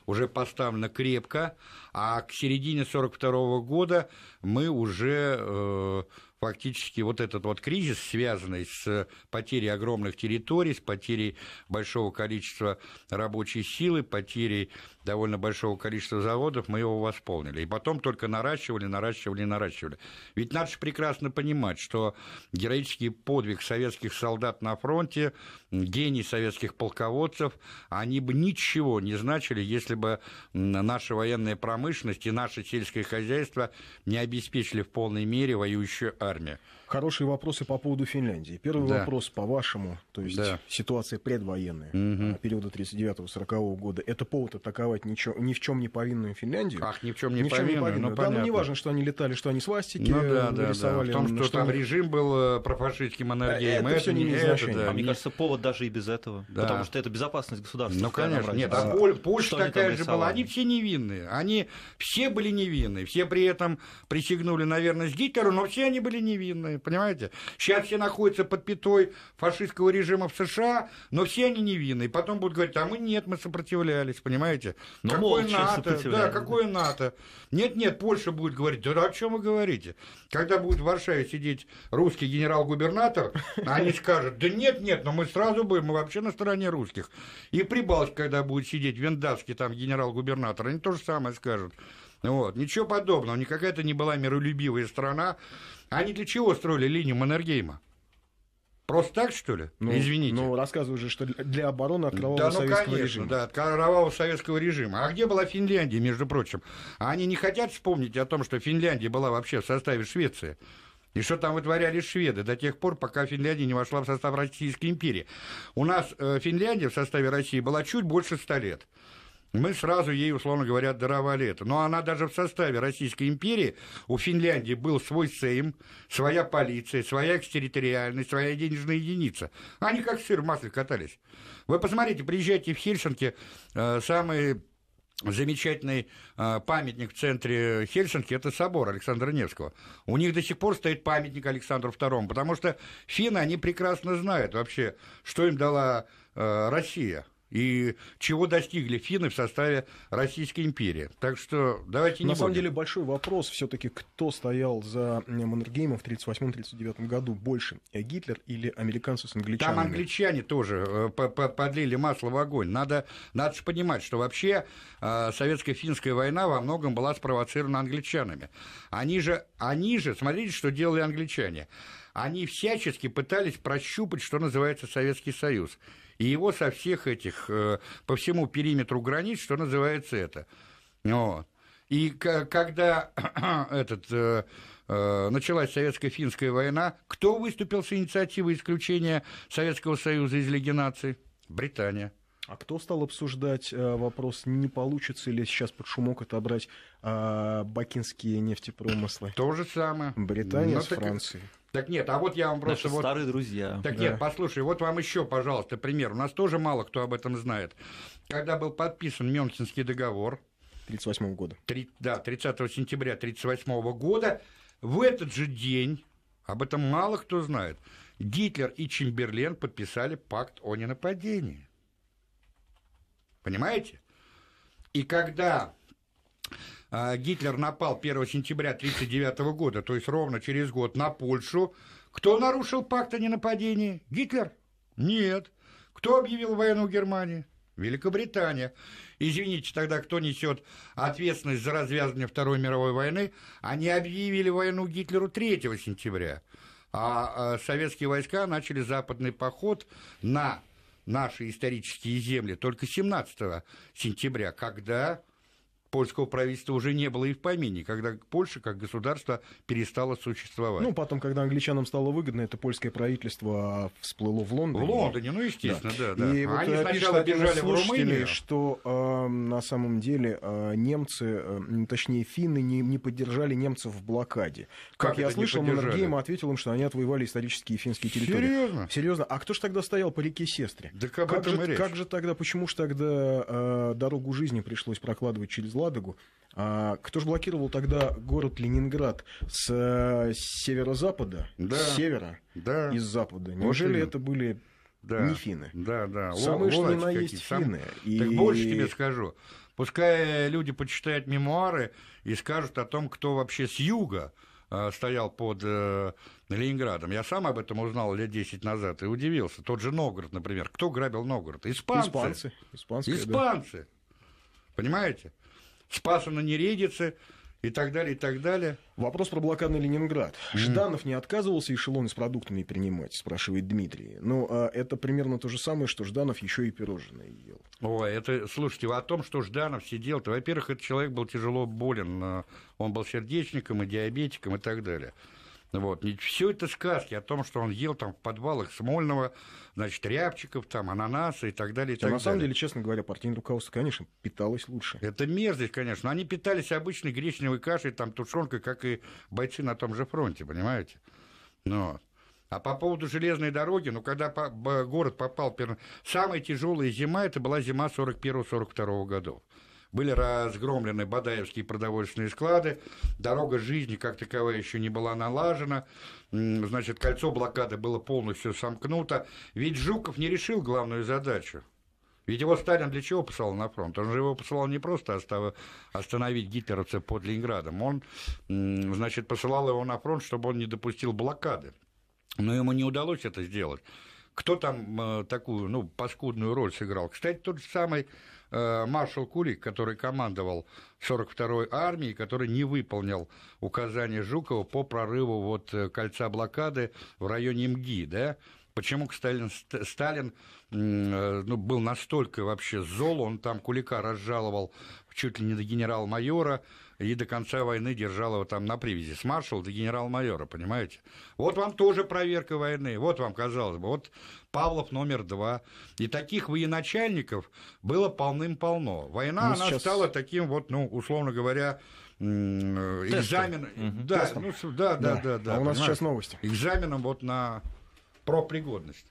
уже поставлена крепко, а к середине 1942 года мы уже фактически вот этот вот кризис, связанный с э, потерей огромных территорий, с потерей большого количества рабочей силы, потерей довольно большого количества заводов, мы его восполнили. И потом только наращивали, наращивали, наращивали. Ведь надо же прекрасно понимать, что героический подвиг советских солдат на фронте, гений советских полководцев, они бы ничего не значили, если бы наша военная промышленность и наше сельское хозяйство не обеспечили в полной мере воюющую э, армия. Хорошие вопросы по поводу Финляндии. Первый да. вопрос по-вашему, то есть да. ситуация предвоенная, угу. периода 39-40 года. Это повод атаковать ничего, ни в чем не повинную Финляндию. Ах, ни в чем не повинную. Чем не повинную. Ну, да, ну не важно, что они летали, что они свастики ну, да, да, рисовали. Да. В том, ну, что, что там режим был э, профашистским э, энергием. Это, это все не имеет значения. Да. А мне кажется, повод даже и без этого. Да. Потому что это безопасность государства. Ну, конечно. Нет, а да. Польша такая же была. Они все невинные. Они все были невинны. Все при этом присягнули наверное, с Гитлеру, но все они были невинные понимаете? Сейчас все находятся под пятой фашистского режима в США, но все они невинны. И Потом будут говорить, а мы нет, мы сопротивлялись, понимаете? Но ну, какое НАТО? Да, какое НАТО? Нет-нет, Польша будет говорить, да о чем вы говорите? Когда будет в Варшаве сидеть русский генерал-губернатор, они скажут, да нет-нет, но мы сразу будем, мы вообще на стороне русских. И Прибалтика, когда будет сидеть вендавский там генерал-губернатор, они то же самое скажут. Вот. Ничего подобного. Никакая это не была миролюбивая страна. Они для чего строили линию Маннергейма? Просто так, что ли? Ну, Извините. Ну, рассказываю же, что для обороны от кровавого да, ну, советского ну, конечно, режима. Да, от кровавого советского режима. А где была Финляндия, между прочим? А они не хотят вспомнить о том, что Финляндия была вообще в составе Швеции. И что там вытворяли шведы до тех пор, пока Финляндия не вошла в состав Российской империи. У нас э, Финляндия в составе России была чуть больше ста лет мы сразу ей, условно говоря, даровали это. Но она даже в составе Российской империи, у Финляндии был свой Сейм, своя полиция, своя экстерриториальность, своя денежная единица. Они как сыр в масле катались. Вы посмотрите, приезжайте в Хельсинки, э, самый замечательный э, памятник в центре Хельсинки – это собор Александра Невского. У них до сих пор стоит памятник Александру II, потому что финны, они прекрасно знают вообще, что им дала э, Россия и чего достигли финны в составе Российской империи. Так что давайте не На будем. самом деле большой вопрос все-таки, кто стоял за Маннергеймом в 1938-1939 году больше, Гитлер или американцы с англичанами? Там англичане тоже э, подлили масло в огонь. Надо, надо же понимать, что вообще э, советско-финская война во многом была спровоцирована англичанами. Они же, они же, смотрите, что делали англичане. Они всячески пытались прощупать, что называется, Советский Союз и его со всех этих, э, по всему периметру границ, что называется это. Вот. И когда этот, э, э, началась советско-финская война, кто выступил с инициативой исключения Советского Союза из Лиги наций? Британия. А кто стал обсуждать э, вопрос, не получится ли сейчас под шумок отобрать э, бакинские нефтепромыслы? То же самое. Британия Но ну, с Францией. Так нет, а вот я вам просто... Наши вот... старые друзья. Так да. нет, послушай, вот вам еще, пожалуйста, пример. У нас тоже мало кто об этом знает. Когда был подписан Мюнхенский договор... 38 года. 3, да, 30 сентября 38 года, в этот же день, об этом мало кто знает, Гитлер и Чемберлен подписали пакт о ненападении. Понимаете? И когда а, Гитлер напал 1 сентября 1939 года, то есть ровно через год, на Польшу. Кто нарушил пакт о ненападении? Гитлер? Нет. Кто объявил войну Германии? Великобритания. Извините, тогда кто несет ответственность за развязывание Второй мировой войны? Они объявили войну Гитлеру 3 сентября, а, а советские войска начали западный поход на наши исторические земли только 17 сентября, когда польского правительства уже не было и в помине, когда Польша как государство перестала существовать. Ну, потом, когда англичанам стало выгодно, это польское правительство всплыло в Лондоне. В Лондоне, ну, естественно, да. да, да. И а вот они сначала бежали в Румынию. что э, на самом деле э, немцы, э, точнее финны, не, не поддержали немцев в блокаде. Как, как я слышал, Маннергейм ответил им, что они отвоевали исторические финские территории. Серьезно? Серьезно. А кто же тогда стоял по реке Сестре? Да как, же, как же тогда, почему же тогда э, дорогу жизни пришлось прокладывать через Ладогу. А кто же блокировал тогда город Ленинград с э, северо-запада, да, с севера да, и с запада? Неужели вот это были да, не финны? Да, да. Самые что ни на есть финны. И... Так больше тебе скажу. Пускай люди почитают мемуары и скажут о том, кто вообще с юга э, стоял под э, Ленинградом. Я сам об этом узнал лет 10 назад и удивился. Тот же Новгород, например. Кто грабил Новгород? Испанцы. Испанцы. Испанцы. Да. Понимаете? спаса на Нередицы и так далее, и так далее. Вопрос про блокадный Ленинград. Жданов не отказывался эшелоны с продуктами принимать, спрашивает Дмитрий. Ну, а это примерно то же самое, что Жданов еще и пирожные ел. Ой, это, слушайте, о том, что Жданов сидел-то, во-первых, этот человек был тяжело болен, он был сердечником и диабетиком и так далее. Вот. Все это сказки о том, что он ел там в подвалах Смольного, значит, рябчиков, там, ананасы и так далее. И а так на самом далее. деле, честно говоря, партийное руководство, конечно, питалось лучше. Это мерзость, конечно. но Они питались обычной гречневой кашей, там, тушенкой, как и бойцы на том же фронте, понимаете? Но... Ну а по поводу железной дороги, ну, когда по город попал... Самая тяжелая зима, это была зима 41-42 годов. Были разгромлены Бадаевские продовольственные склады, дорога жизни как таковая еще не была налажена, значит, кольцо блокады было полностью сомкнуто. Ведь Жуков не решил главную задачу. Ведь его Сталин для чего посылал на фронт? Он же его посылал не просто остав... остановить гитлеровцев под Ленинградом. Он, значит, посылал его на фронт, чтобы он не допустил блокады. Но ему не удалось это сделать. Кто там э, такую, ну, паскудную роль сыграл? Кстати, тот же самый Э, маршал Кулик, который командовал 42-й армией, который не выполнил указания Жукова по прорыву вот э, кольца блокады в районе МГИ, да, Почему Сталин, Сталин э, ну, был настолько вообще зол, он там Кулика разжаловал чуть ли не до генерал-майора и до конца войны держал его там на привязи. С маршала до генерал-майора, понимаете? Вот вам тоже проверка войны, вот вам, казалось бы, вот Павлов номер два. И таких военачальников было полным-полно. Война, ну, она сейчас... стала таким вот, ну, условно говоря, экзаменом. Да, ну, да, да, да, да. да а у нас понимаешь? сейчас новости. Экзаменом вот на пропригодность.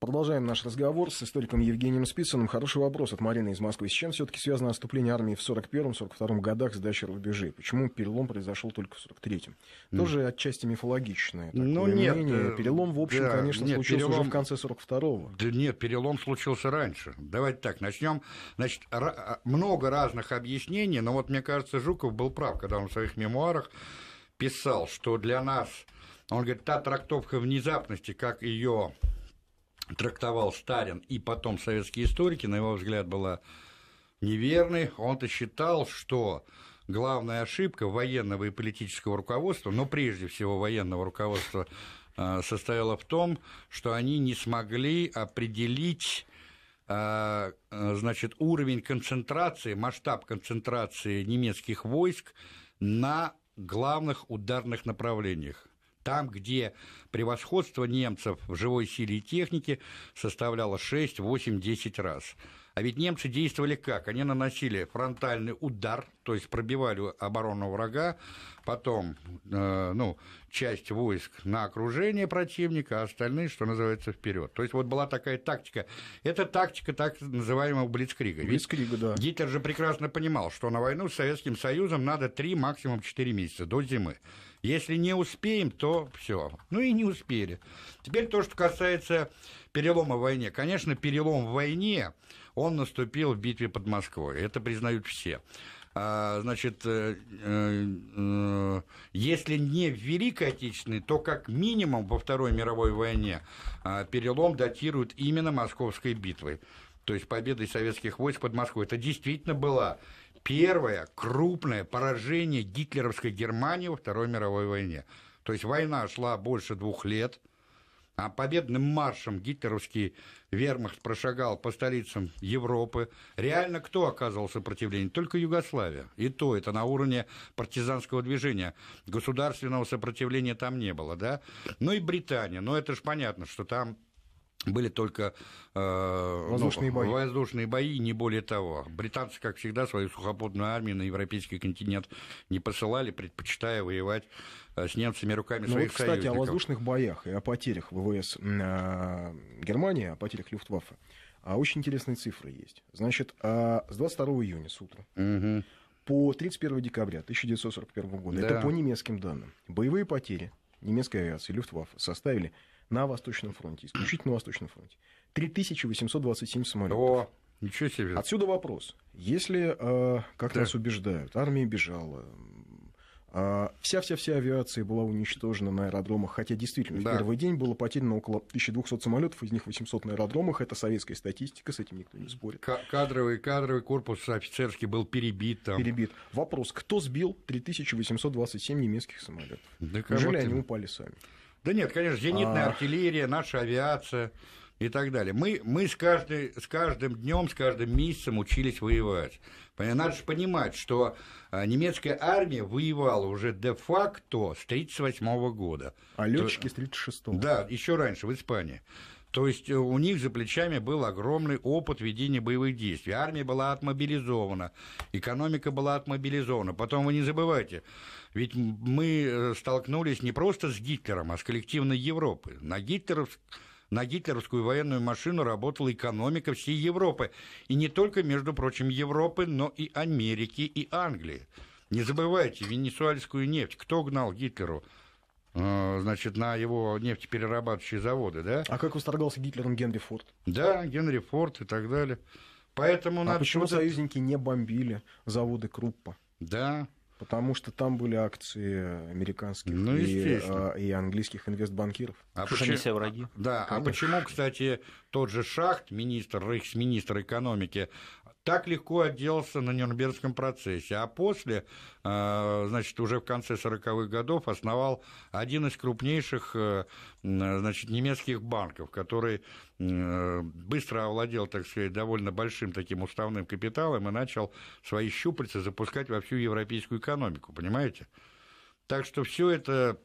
Продолжаем наш разговор с историком Евгением Спицыным. Хороший вопрос от Марины из Москвы. С чем все-таки связано отступление армии в 41-42 годах с дачи рубежей? Почему перелом произошел только в 43-м? Mm. Тоже отчасти мифологичное такое ну, нет, мнение. Э, перелом, в общем, да, конечно, нет, случился перелом, уже в конце 42-го. Да нет, перелом случился раньше. Давайте так, начнем. Значит, а, много разных объяснений, но вот мне кажется, Жуков был прав, когда он в своих мемуарах писал, что для нас... Он говорит, та трактовка внезапности, как ее трактовал Сталин и потом советские историки, на его взгляд, была неверной. Он-то считал, что главная ошибка военного и политического руководства, но прежде всего военного руководства, а, состояла в том, что они не смогли определить а, а, значит, уровень концентрации, масштаб концентрации немецких войск на главных ударных направлениях там, где превосходство немцев в живой силе и технике составляло 6, 8, 10 раз. А ведь немцы действовали как? Они наносили фронтальный удар, то есть пробивали оборону врага, потом э, ну, часть войск на окружение противника, а остальные, что называется, вперед. То есть вот была такая тактика. Это тактика так называемого Блицкрига. Блицкрига, да. Гитлер же прекрасно понимал, что на войну с Советским Союзом надо 3, максимум 4 месяца до зимы. Если не успеем, то все. Ну и не успели. Теперь то, что касается перелома в войне. Конечно, перелом в войне, он наступил в битве под Москвой. Это признают все. А, значит, э, э, э если не в Великой Отечественной, то как минимум во Второй мировой войне э, перелом датируют именно Московской битвой. То есть победой советских войск под Москвой. Это действительно была первое крупное поражение гитлеровской Германии во Второй мировой войне. То есть война шла больше двух лет, а победным маршем гитлеровский вермахт прошагал по столицам Европы. Реально кто оказывал сопротивление? Только Югославия. И то это на уровне партизанского движения. Государственного сопротивления там не было, да? Ну и Британия. Но это же понятно, что там были только э, воздушные, ну, бои. воздушные бои, не более того. Британцы, как всегда, свою сухопутную армию на европейский континент не посылали, предпочитая воевать э, с немцами руками ну, своих вот, кстати, союзников. о воздушных боях и о потерях ВВС э, Германии, о потерях Люфтваффе. А очень интересные цифры есть. Значит, э, с 22 июня с утра угу. по 31 декабря 1941 года, да. это по немецким данным, боевые потери немецкой авиации Люфтваффе составили на Восточном фронте, исключительно на Восточном фронте. 3827 самолетов. О, ничего себе. Отсюда вопрос. Если, э, как да. нас убеждают, армия бежала, э, Вся-вся-вся авиация была уничтожена на аэродромах, хотя действительно да. в первый день было потеряно около 1200 самолетов, из них 800 на аэродромах, это советская статистика, с этим никто не спорит. К- кадровый, кадровый корпус офицерский был перебит там. Перебит. Вопрос, кто сбил 3827 немецких самолетов? Да Неужели они упали сами? Да нет, конечно, зенитная а... артиллерия, наша авиация и так далее. Мы, мы с, каждой, с каждым днем, с каждым месяцем учились воевать. Надо же понимать, что а, немецкая армия воевала уже де-факто с 1938 года. А летчики с 1936 Да, еще раньше, в Испании. То есть э, у них за плечами был огромный опыт ведения боевых действий. Армия была отмобилизована, экономика была отмобилизована. Потом вы не забывайте, ведь мы э, столкнулись не просто с Гитлером, а с коллективной Европой. На Гитлеров на гитлеровскую военную машину работала экономика всей Европы. И не только, между прочим, Европы, но и Америки, и Англии. Не забывайте, венесуэльскую нефть. Кто гнал Гитлеру? Э, значит, на его нефтеперерабатывающие заводы, да? А как восторгался Гитлером Генри Форд? Да, Генри Форд и так далее. Поэтому а почему вот союзники не бомбили заводы Круппа? Да. Потому что там были акции американских ну, и, э, и английских инвестбанкиров. А почему, они все враги. Да, а Конечно. а почему, кстати, тот же Шахт, министр, рейхсминистр экономики так легко отделался на Нюрнбергском процессе. А после, э, значит, уже в конце 40-х годов основал один из крупнейших э, значит, немецких банков, который э, быстро овладел, так сказать, довольно большим таким уставным капиталом и начал свои щупальца запускать во всю европейскую экономику, понимаете? Так что все это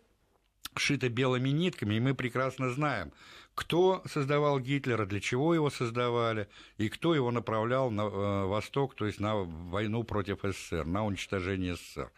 шито белыми нитками, и мы прекрасно знаем, кто создавал Гитлера, для чего его создавали, и кто его направлял на э, восток, то есть на войну против СССР, на уничтожение СССР.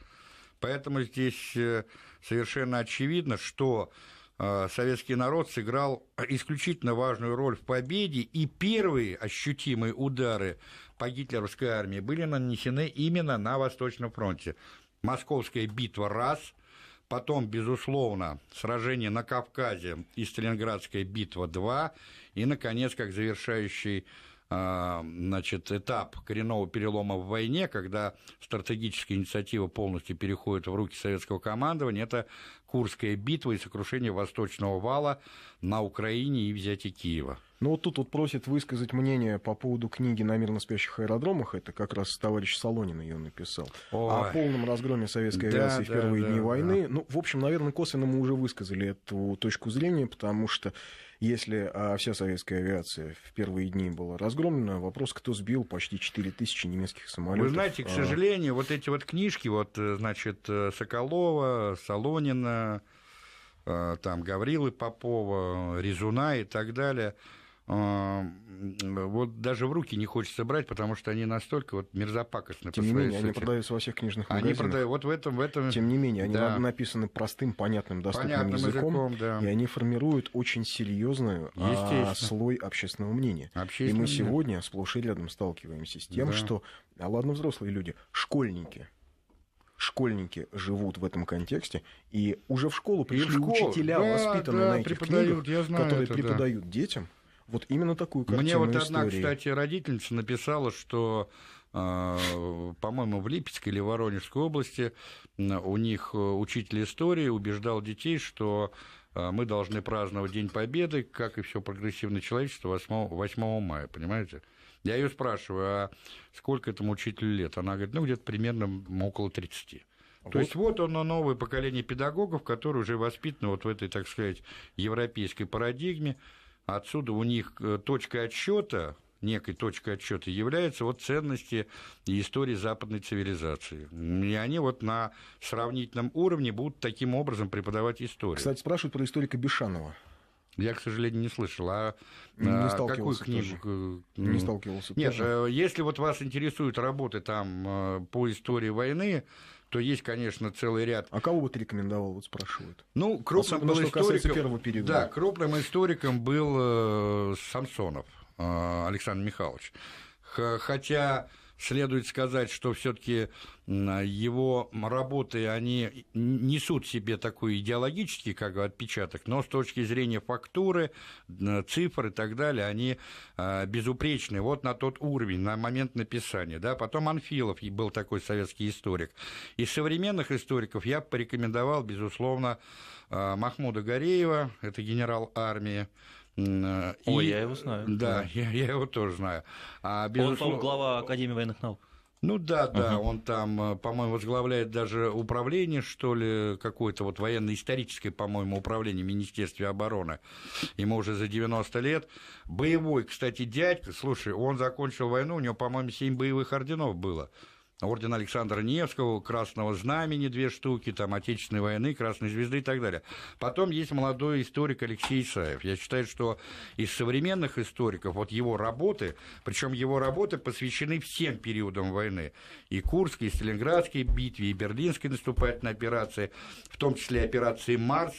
Поэтому здесь э, совершенно очевидно, что э, советский народ сыграл исключительно важную роль в победе, и первые ощутимые удары по гитлеровской армии были нанесены именно на Восточном фронте. Московская битва – раз – Потом, безусловно, сражение на Кавказе и Сталинградская битва 2. И, наконец, как завершающий а, значит, этап коренного перелома в войне, когда стратегическая инициатива полностью переходит в руки советского командования, это Курская битва и сокрушение Восточного вала на Украине и взятие Киева. Ну вот тут вот просит высказать мнение по поводу книги «На мирно спящих аэродромах». Это как раз товарищ Солонин ее написал. Ой. О полном разгроме советской авиации да, в первые да, дни да, войны. Да. Ну, в общем, наверное, косвенно мы уже высказали эту точку зрения, потому что если а, вся советская авиация в первые дни была разгромлена, вопрос, кто сбил почти 4000 немецких самолетов. Вы знаете, к а. сожалению, а... вот эти вот книжки, вот, э, значит, э, Соколова, Солонина, э, там, Гаврилы Попова, Резуна и так далее – а, вот даже в руки не хочется брать, потому что они настолько вот мерзопакостны. Тем не менее, сути. они продаются во всех книжных магазинах. Они продают, вот в этом, в этом... Тем не менее, они да. написаны простым, понятным, доступным понятным языком, языком да. и они формируют очень серьезный а, слой общественного мнения. Общественное... И мы сегодня сплошь и рядом сталкиваемся с тем, да. что, а ладно, взрослые люди, школьники, школьники живут в этом контексте, и уже в школу пришли в школу. учителя, да, воспитанные да, на этих книгах, которые это, преподают да. детям, вот именно такую картину Мне вот истории. одна, кстати, родительница написала, что а, по-моему, в Липецкой или Воронежской области у них э, учитель истории убеждал детей, что а, мы должны праздновать День Победы, как и все прогрессивное человечество, 8, 8 мая, понимаете? Я ее спрашиваю, а сколько этому учителю лет? Она говорит, ну, где-то примерно около 30. Вот. То есть вот оно новое поколение педагогов, которые уже воспитаны вот в этой, так сказать, европейской парадигме. Отсюда у них э, точка отсчета, некой точкой отсчета является вот ценности и истории западной цивилизации. И они вот на сравнительном уровне будут таким образом преподавать историю. Кстати, спрашивают про историка Бешанова. Я, к сожалению, не слышал. А не а какую книгу? Тоже. Э, не сталкивался. Нет, тоже. Э, если вот вас интересуют работы там по истории войны, то есть, конечно, целый ряд. А кого бы ты рекомендовал, вот спрашивают? Ну, крупным Особенно, историком... первого периода. Да, крупным историком был э, Самсонов э, Александр Михайлович. Хотя следует сказать, что все-таки его работы, они несут в себе такой идеологический как бы, отпечаток, но с точки зрения фактуры, цифр и так далее, они а, безупречны. Вот на тот уровень, на момент написания. Да? Потом Анфилов был такой советский историк. Из современных историков я порекомендовал, безусловно, а, Махмуда Гореева, это генерал армии, Э, и, я его знаю. Да, да. Я, я его тоже знаю. А, безусловно... Он глава Академии военных наук. Ну да, да, угу. он там, э, по-моему, возглавляет даже управление, что ли, какое-то вот военно-историческое, по-моему, управление Министерства обороны. Ему уже за 90 лет. Боевой, кстати, дядька, слушай, он закончил войну, у него, по-моему, 7 боевых орденов было орден Александра Невского, Красного Знамени две штуки, там Отечественной войны, Красной Звезды и так далее. Потом есть молодой историк Алексей Исаев. Я считаю, что из современных историков вот его работы, причем его работы посвящены всем периодам войны, и Курской, и Сталинградской битве, и Берлинской наступательной операции, в том числе операции «Марс»,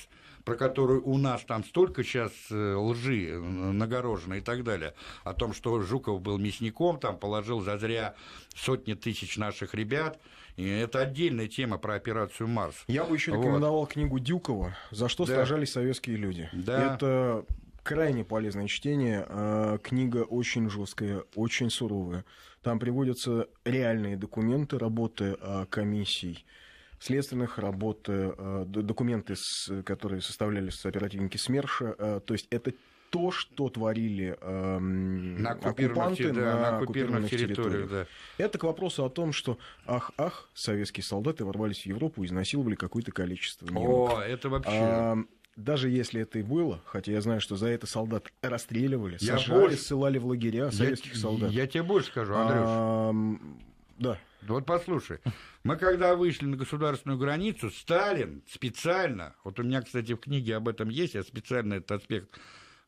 про которую у нас там столько сейчас э, лжи нагорожено и так далее, о том, что Жуков был мясником, там положил зазря сотни тысяч наших ребят, и это отдельная тема про операцию Марс. Я бы еще рекомендовал вот. книгу Дюкова «За что да. сражались советские люди». Да. Это крайне полезное чтение. Э, книга очень жесткая, очень суровая. Там приводятся реальные документы работы э, комиссий следственных работ, э, документы, которые составлялись оперативники СМЕРШа. Э, то есть это то, что творили э, на оккупанты да, на, оккупированных, оккупированных территориях. территориях. Да. Это к вопросу о том, что ах-ах, советские солдаты ворвались в Европу и изнасиловали какое-то количество немцев. О, это вообще... А, даже если это и было, хотя я знаю, что за это солдат расстреливали, я сажали, больше... ссылали в лагеря советских я, солдат. Я тебе больше скажу, Андрюш. А, да. Ну, вот послушай, мы когда вышли на государственную границу, Сталин специально, вот у меня, кстати, в книге об этом есть, я специально этот аспект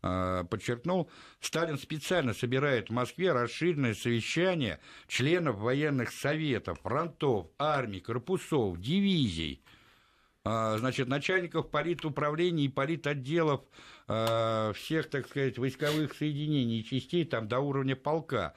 а, подчеркнул, Сталин специально собирает в Москве расширенное совещание членов военных советов, фронтов, армий, корпусов, дивизий, а, значит, начальников политуправлений и политотделов а, всех, так сказать, войсковых соединений и частей там до уровня полка.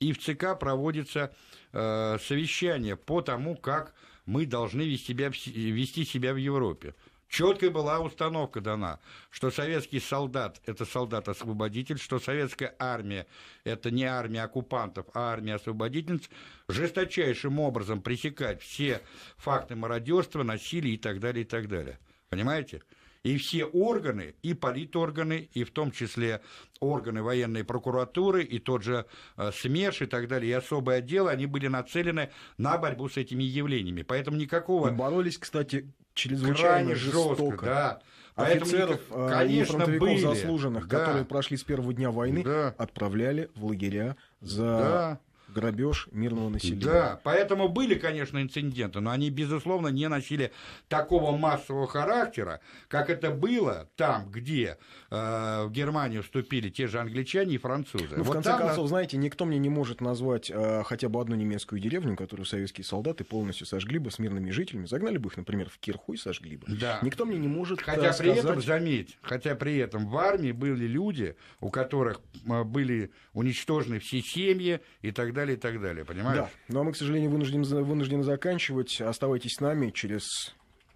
И в ЦК проводится Э, совещание по тому, как мы должны вести себя, вести себя в Европе. Четкая была установка дана, что советский солдат – это солдат-освободитель, что советская армия – это не армия оккупантов, а армия освободительниц, жесточайшим образом пресекать все факты мародерства, насилия и так далее, и так далее. Понимаете? И все органы, и политорганы, и в том числе органы военной прокуратуры, и тот же э, СМЕШ и так далее, и особые отделы, они были нацелены на борьбу с этими явлениями. Поэтому никакого... И боролись, кстати, чрезвычайно жестоко. жестко, да. офицеров, э, конечно, были. заслуженных, да. которые прошли с первого дня войны, да. отправляли в лагеря за да грабеж мирного населения. Да, поэтому были, конечно, инциденты, но они, безусловно, не носили такого массового характера, как это было там, где э, в Германию вступили те же англичане и французы. Ну, вот в конце концов, нас... знаете, никто мне не может назвать э, хотя бы одну немецкую деревню, которую советские солдаты полностью сожгли бы с мирными жителями, загнали бы их, например, в кирху и сожгли бы. Да. Никто мне не может э, хотя сказать... при этом, заметь, хотя при этом в армии были люди, у которых э, были уничтожены все семьи и так далее далее, и так далее, понимаешь? Да, но ну, а мы, к сожалению, вынуждены, вынуждены заканчивать. Оставайтесь с нами через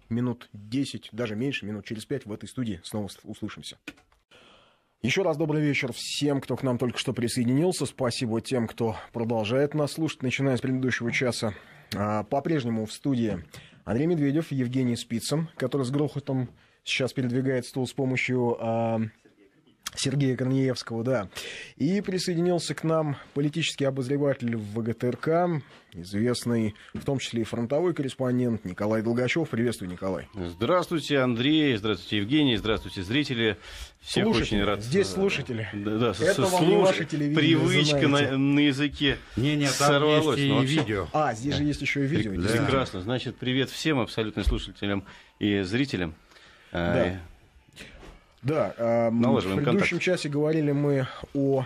минут 10, даже меньше, минут через 5 в этой студии снова услышимся. Еще раз добрый вечер всем, кто к нам только что присоединился. Спасибо тем, кто продолжает нас слушать, начиная с предыдущего часа. А, по-прежнему в студии Андрей Медведев, Евгений Спицын, который с грохотом сейчас передвигает стул с помощью а, Сергея Корнеевского, да. И присоединился к нам политический обозреватель ВГТРК, известный в том числе и фронтовой корреспондент Николай Долгачев. Приветствую, Николай. Здравствуйте, Андрей, здравствуйте, Евгений, здравствуйте, зрители. Всех слушатели. очень рад. Здесь э, слушатели. Да, да Это слуш... вам не ваше телевидение, Привычка на, на языке не, не, там сорвалось. Есть и ну, видео. А, здесь же есть еще и видео. Да. Прекрасно. Значит, привет всем абсолютно слушателям и зрителям. Э, да. Да, э, в предыдущем контакт. часе говорили мы о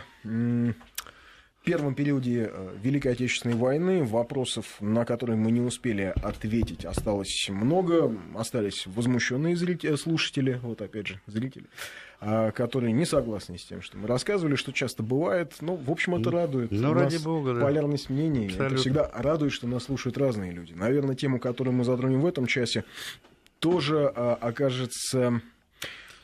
первом периоде э, Великой Отечественной войны вопросов, на которые мы не успели ответить, осталось много. Остались возмущенные зрители, слушатели, вот опять же, зрители, а, которые не согласны с тем, что мы рассказывали, что часто бывает. Ну, в общем, это радует. Ну, У ради бога, да. Полярность мнений. Абсолютно. Это всегда радует, что нас слушают разные люди. Наверное, тему, которую мы затронем в этом часе, тоже а, окажется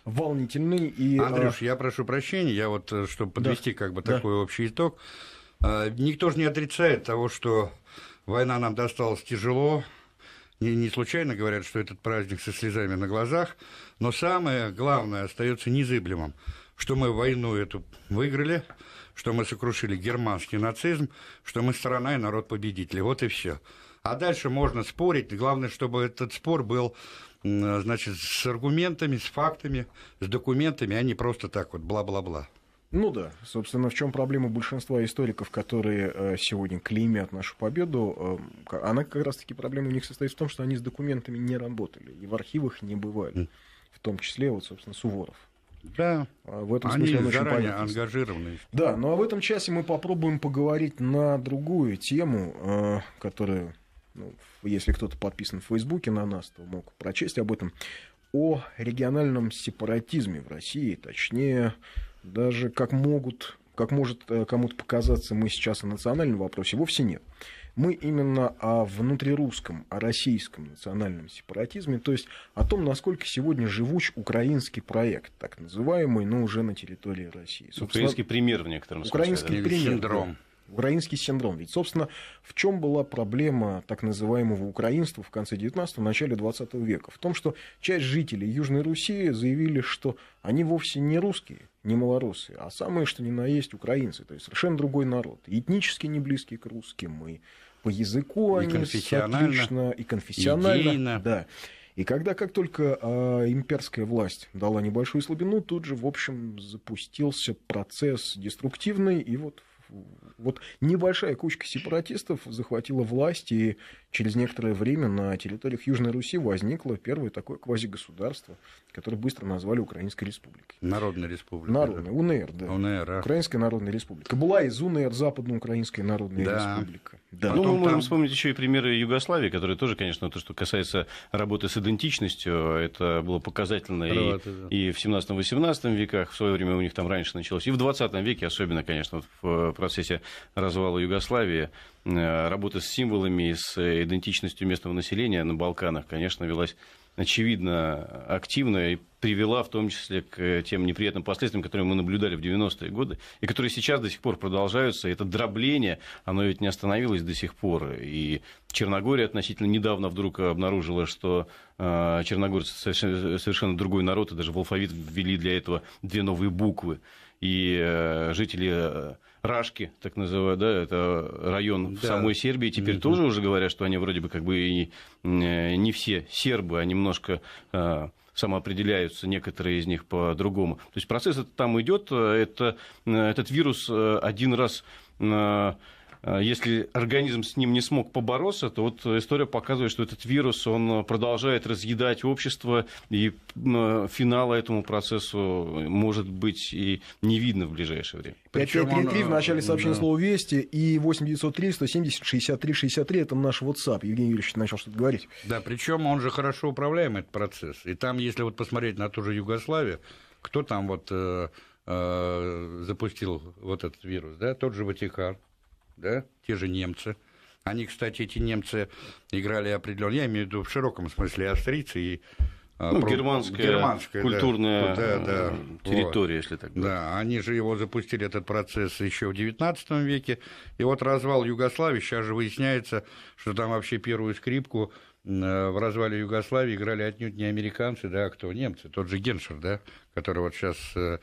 волнительный. И, э, Андрюш, я прошу прощения, я вот, э, чтобы подвести да. как бы да. такой общий итог, а, никто же не отрицает того, что война нам досталась тяжело, не, не случайно говорят, что этот праздник со слезами на глазах, но самое главное остается незыблемым, что мы войну эту выиграли, что мы сокрушили германский нацизм, что мы страна и народ победители, Вот и все. А дальше можно спорить. Главное, чтобы этот спор был Э, значит, с аргументами, с фактами, с документами, а не просто так вот бла-бла-бла. Ну да, собственно, в чем проблема большинства историков, которые э, сегодня клеймят нашу победу, э, она как раз-таки проблема у них состоит в том, что они с документами не работали и в архивах не бывали, в том числе, вот, собственно, Суворов. Да. А в этом Они смысле он очень ангажированы. Да, ну а в этом часе мы попробуем поговорить на другую тему, которая ну, если кто-то подписан в Фейсбуке на нас, то мог прочесть об этом, о региональном сепаратизме в России, точнее, даже как могут, как может э, кому-то показаться, мы сейчас о национальном вопросе, вовсе нет. Мы именно о внутрирусском, о российском национальном сепаратизме, то есть о том, насколько сегодня живуч украинский проект, так называемый, но уже на территории России. Собственно, украинский пример в некотором смысле. Украинский да? пример. Синдром. Да украинский синдром. Ведь, собственно, в чем была проблема так называемого украинства в конце 19-го, начале 20 века? В том, что часть жителей Южной Руси заявили, что они вовсе не русские, не малорусы, а самые, что ни на есть, украинцы. То есть совершенно другой народ. этнически не близкий к русским, и по языку и они отлично, и конфессионально. Идейно. Да. И когда, как только э, имперская власть дала небольшую слабину, тут же, в общем, запустился процесс деструктивный, и вот вот небольшая кучка сепаратистов захватила власть, и Через некоторое время на территориях Южной Руси возникло первое такое квазигосударство, которое быстро назвали Украинской Республикой. Народная Республика. Народная, УНР, да. УНР, а. Украинская Народная Республика. Была из УНР Западноукраинская Народная да. Республика. Да. Потом ну, мы можем вспомнить еще и примеры Югославии, которые тоже, конечно, то, что касается работы с идентичностью, это было показательно и, и в 17-18 веках, в свое время у них там раньше началось, и в 20 веке, особенно, конечно, в процессе развала Югославии, Э, работа с символами, и с э, идентичностью местного населения на Балканах, конечно, велась очевидно активно и привела в том числе к э, тем неприятным последствиям, которые мы наблюдали в 90-е годы, и которые сейчас до сих пор продолжаются. это дробление, оно ведь не остановилось до сих пор. И Черногория относительно недавно вдруг обнаружила, что черногорцы совершенно другой народ, и даже в алфавит ввели для этого две новые буквы. И жители Рашки, так называют, да, это район да. в самой Сербии. Теперь mm-hmm. тоже уже говорят, что они вроде бы как бы и э, не все сербы, а немножко а, самоопределяются, некоторые из них по-другому. То есть процесс этот там идет, э, это, этот вирус э, один раз а, если организм с ним не смог побороться, то вот история показывает, что этот вирус, он продолжает разъедать общество, и финала этому процессу может быть и не видно в ближайшее время. 5533 в начале э, сообщения да. слова «Вести» и 8903 170 63 63 это наш WhatsApp. Евгений Юрьевич начал что-то говорить. Да, причем он же хорошо управляем, этот процесс. И там, если вот посмотреть на ту же Югославию, кто там вот э, э, запустил вот этот вирус, да, тот же Ватикан, да, те же немцы. Они, кстати, эти немцы играли определенно, я имею в виду в широком смысле австрийцы и а, ну, про... германская, германская культурная да, э, да, территория, вот. если так говорить. Да, они же его запустили, этот процесс, еще в XIX веке. И вот развал Югославии, сейчас же выясняется, что там вообще первую скрипку э, в развале Югославии играли отнюдь не американцы, да, а кто? Немцы. Тот же Геншер, да, который вот сейчас э,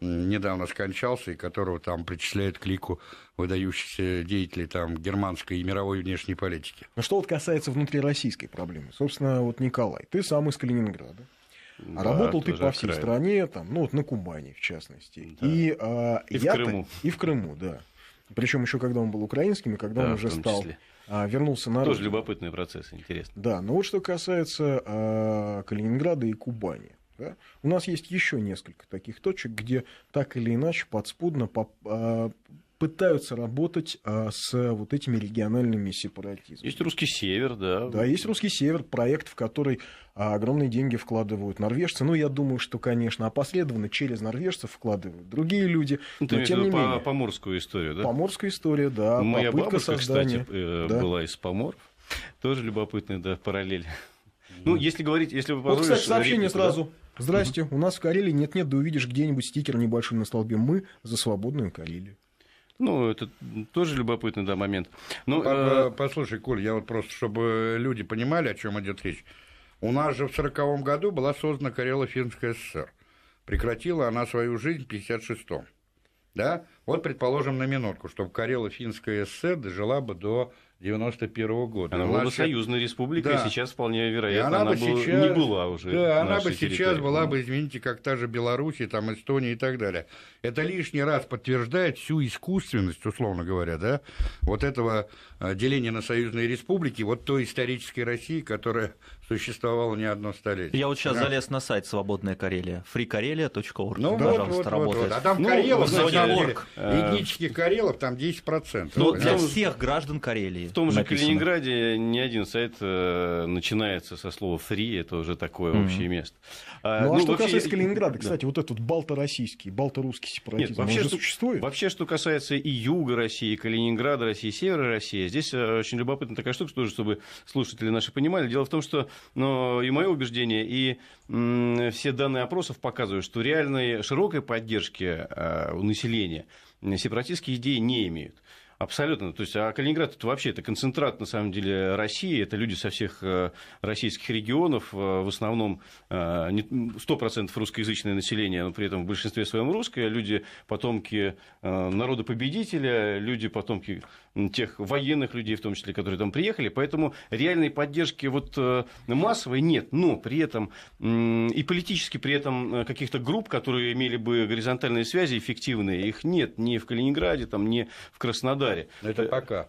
недавно скончался, и которого там причисляют к лику выдающихся деятелей там, германской и мировой внешней политики. Ну что вот касается внутрироссийской проблемы. Собственно, вот Николай, ты сам из Калининграда. Да, работал ты по всей край. стране, там, ну вот на Кубани в частности. Да. И, а, и в Крыму. И в Крыму, да. Причем еще когда он был украинским, и когда да, он уже стал а, вернулся на Тоже родину. любопытный процесс, интересно. Да, но вот что касается а, Калининграда и Кубани. Да? У нас есть еще несколько таких точек, где так или иначе подспудно а, пытаются работать а, с вот этими региональными сепаратизмами. Есть русский север, да. Да, есть русский север, проект, в который а, огромные деньги вкладывают норвежцы. Ну, я думаю, что, конечно, опосредованно через норвежцев вкладывают другие люди. Ну, но, тем не по, менее. Поморскую историю, да? Поморскую историю, да. Ну, моя попытка бабушка, создания. кстати, э, да. была из Помор. Тоже любопытная, да, параллель. Ну, если говорить, если вы позволите... Ну, вот, кстати, сообщение да? сразу. Да? Здрасте, у нас в Карелии нет-нет, да увидишь где-нибудь стикер небольшой на столбе «Мы за свободную Карелию». Ну, это тоже любопытный да, момент. Но, ну, э, э... Послушай, Коль, я вот просто, чтобы люди понимали, о чем идет речь. У нас же в 1940 году была создана Карело-Финская ССР. Прекратила она свою жизнь в 1956 да? Вот, предположим, на минутку, чтобы Карело-Финская ССР дожила бы до 91 года. Она была наша... союзной республикой, да. сейчас вполне вероятно, она, она бы сейчас... не была уже. Да, она бы территории. сейчас была ну. бы, извините, как та же Белоруссия, там Эстония и так далее. Это лишний раз подтверждает всю искусственность, условно говоря, да, вот этого а, деления на союзные республики, вот той исторической России, которая существовала не одно столетие. Я вот сейчас да? залез на сайт «Свободная Карелия», freekarelia.org, ну, пожалуйста, вот, вот, работает. Вот, вот. А там ну, карелов, на этнических карелов там 10%. Ну, для всех граждан Карелии, в том же написано. Калининграде ни один сайт э, начинается со слова «фри», это уже такое mm-hmm. общее место. А, ну, а ну, что вообще... касается э, Калининграда, кстати, да. вот этот балто-российский, балто-русский сепаратизм, Нет, вообще, что, существует? Вообще, что касается и юга России, и Калининграда России, и севера России, здесь э, очень любопытна такая штука, тоже, чтобы слушатели наши понимали. Дело в том, что ну, и мое убеждение, и м, все данные опросов показывают, что реальной широкой поддержки э, у населения сепаратистские идеи не имеют. Абсолютно. То есть, а Калининград это вообще это концентрат, на самом деле, России. Это люди со всех э, российских регионов, э, в основном 100% э, русскоязычное население, но при этом в большинстве своем русское. Люди потомки народа победителя, люди потомки тех военных людей, в том числе, которые там приехали. Поэтому реальной поддержки вот э, массовой нет. Но при этом и политически при этом э, каких-то групп, которые имели бы горизонтальные связи эффективные, их нет ни в Калининграде, там, ни в Краснодаре. Но это э, пока.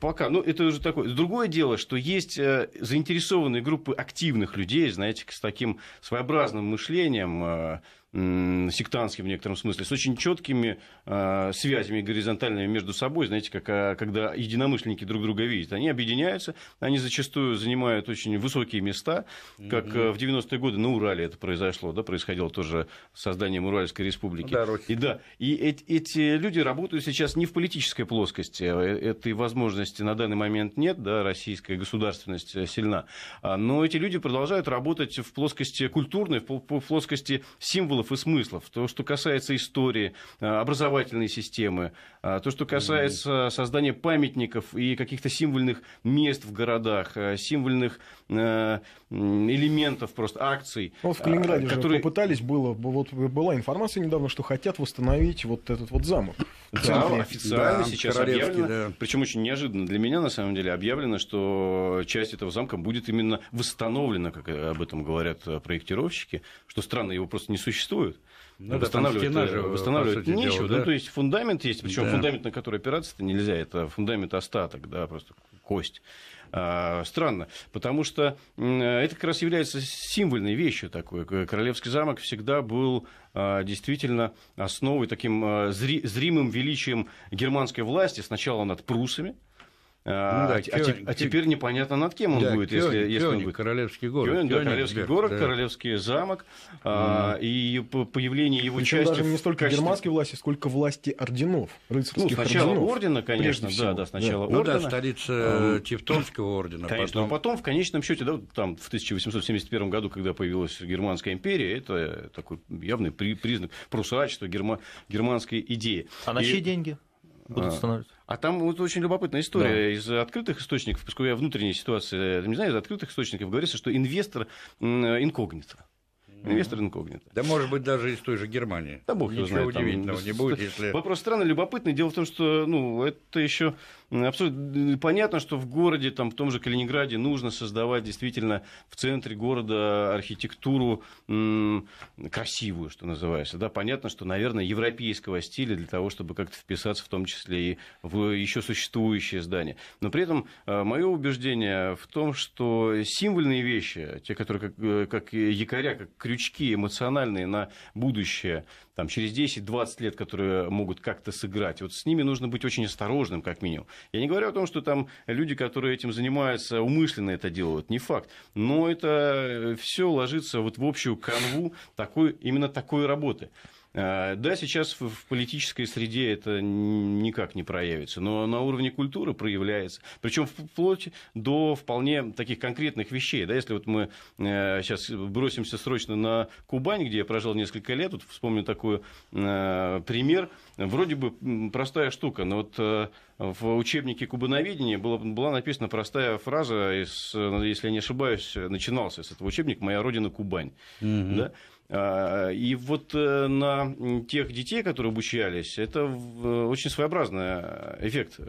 Пока. Ну, это уже такое. Другое дело, что есть заинтересованные группы активных людей, знаете, с таким своеобразным мышлением, сектантским в некотором смысле, с очень четкими а, связями горизонтальными между собой, знаете, как, а, когда единомышленники друг друга видят, они объединяются, они зачастую занимают очень высокие места, как mm-hmm. в 90-е годы на Урале это произошло, да, происходило тоже созданием Уральской республики. Да, и да, и эти, эти люди работают сейчас не в политической плоскости, а, э, этой возможности на данный момент нет, да, российская государственность э, сильна, но эти люди продолжают работать в плоскости культурной, в плоскости символов посылов и смыслов. То, что касается истории, э, образовательной системы, э, то, что касается создания памятников и каких-то символьных мест в городах, э, символьных элементов просто, акций. Ну, вот в Калининграде которые... же попытались, было, вот была информация недавно, что хотят восстановить вот этот вот замок. Да, да официально да, сейчас объявлено, да. причем очень неожиданно для меня, на самом деле, объявлено, что часть этого замка будет именно восстановлена, как об этом говорят проектировщики, что странно, его просто не существует существуют. Ну, восстанавливать, да, э, же, э, восстанавливать сути, нечего. Дела, ну, да? Ну, то есть фундамент есть, причем да. фундамент, на который опираться-то нельзя, это фундамент остаток, да, просто кость. А, странно, потому что э, это как раз является символьной вещью такой. Королевский замок всегда был а, действительно основой таким а, зримым величием германской власти. Сначала над прусами, а, ну, да, а, Кёниг, а, а теперь непонятно, над кем он да, будет, Кёниг, если, если Кёниг, он будет. Королевский город. Кёниг, Кёниг, да, королевский Кёниг, город, да. королевский замок. Mm. А, и появление его Причем части... даже не столько качестве... германской власти, сколько власти орденов, рыцарских ну, сначала орденов. ордена, конечно, да, да, сначала ну да. ордена. А, ну да, столица mm. Тевтонского ордена. Конечно, потом... но потом в конечном счете, да, там в 1871 году, когда появилась Германская империя, это такой явный при, признак прусачества, герма, германской идеи. А на чьи деньги? будут а. устанавливать? А, там вот очень любопытная история. Да. Из открытых источников, поскольку я внутренней ситуации не знаю, из открытых источников говорится, что инвестор инкогнито. Инвестор инкогнито. Да, может быть, даже из той же Германии. Да бог Ничего знает, удивительного там... не будет, если... Вопрос странно любопытный. Дело в том, что ну, это еще абсолютно понятно, что в городе, там, в том же Калининграде, нужно создавать действительно в центре города архитектуру м- красивую, что называется. Да, понятно, что, наверное, европейского стиля для того, чтобы как-то вписаться в том числе и в еще существующее здание. Но при этом э, мое убеждение в том, что символьные вещи, те, которые как, э, как якоря, как крючки эмоциональные на будущее там, через 10-20 лет, которые могут как-то сыграть. Вот с ними нужно быть очень осторожным, как минимум. Я не говорю о том, что там люди, которые этим занимаются, умышленно это делают, не факт. Но это э, все ложится вот в общую канву такой, именно такой работы. А, да, сейчас в политической среде это никак не проявится, но на уровне культуры проявляется. Причем вплоть до вполне таких конкретных вещей. Да, если вот мы сейчас э, бросимся срочно на Кубань, где я прожил несколько лет, вот вспомню такой э, пример. Вроде бы простая штука, но вот э, в учебнике кубановедения была, была написана простая фраза, из, если я не ошибаюсь, начинался с этого учебника «Моя родина Кубань». Mm-hmm. Да? А, и вот э, на тех детей, которые обучались, это э, очень своеобразный э, эффект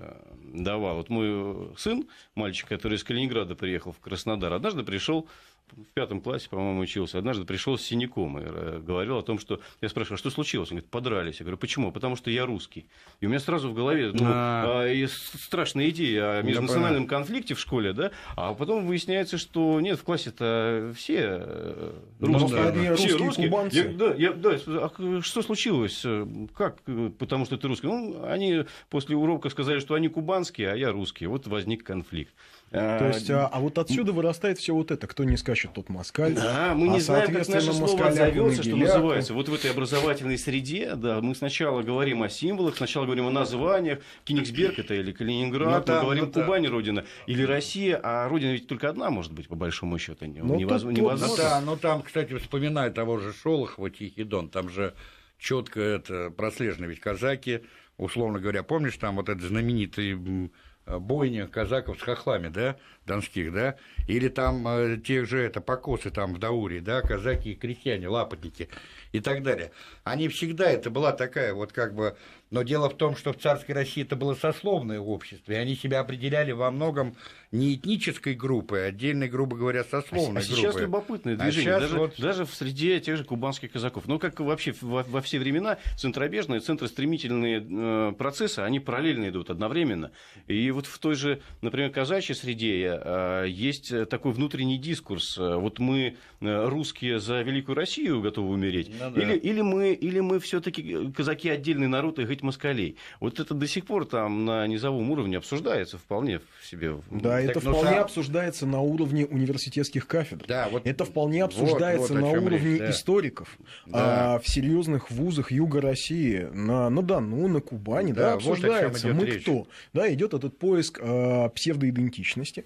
давал. Вот мой сын, мальчик, который из Калининграда приехал в Краснодар, однажды пришел в пятом классе, по-моему, учился, однажды пришел с синяком и э, говорил о том, что... Я спрашиваю, а что случилось? Он говорит, подрались. Я говорю, почему? Потому что я русский. И у меня сразу в голове ну, а... А, страшная идея о межнациональном да, конфликте в школе, да? А потом выясняется, что нет, в классе-то все э, ну русские. Ну, да. Все русские. Кубанцы. Я, да, я, да, а что случилось? Э, как? Потому что ты русский. Ну, они после урока сказали, что они кубанские, а я русский. Вот возник конфликт. А, То есть, а, а вот отсюда вырастает все вот это. Кто не скачет, тот москаль. Да, мы не а знаем, как наше слово отзовется, что называется. Ну. Вот в этой образовательной среде, да, мы сначала говорим о символах, сначала говорим о названиях. Кенигсберг это или Калининград, ну, да, мы говорим ну, да. родина или Россия, а родина ведь только одна, может быть, по большому счету. не. Ну, невоз... тут, невозможно. Да, но ну там, кстати, вспоминая того же Шолохова, Тихий Дон, там же четко это прослежено, ведь казаки, условно говоря, помнишь, там вот этот знаменитый бойня казаков с хохлами, да? донских, да, или там э, тех же это покосы там в Дауре, да, казаки и крестьяне, лапотники и так далее. Они всегда, это была такая вот как бы, но дело в том, что в царской России это было сословное общество, и они себя определяли во многом не этнической группой, а отдельной, грубо говоря, сословной а, а сейчас любопытное а движение, а сейчас даже, вот... даже в среде тех же кубанских казаков. Ну, как вообще во, во все времена центробежные, центростремительные э, процессы, они параллельно идут одновременно. И вот в той же, например, казачьей среде, Э, есть э, такой внутренний дискурс. Э, вот мы, русские, за Великую Россию готовы умереть, ну, да. или, или мы, или мы все-таки казаки отдельный народ и хоть москалей. Вот это до сих пор там на низовом уровне обсуждается вполне в себе. Да, так, это вполне сам... обсуждается на уровне университетских кафедр. Да, вот, это вполне обсуждается вот, вот на уровне речь, да. историков. Да. А в серьезных вузах Юга России, на, на Дону, на Кубани, да, да обсуждается, вот мы речь. кто. Да, идет этот поиск э, псевдоидентичности.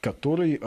который э,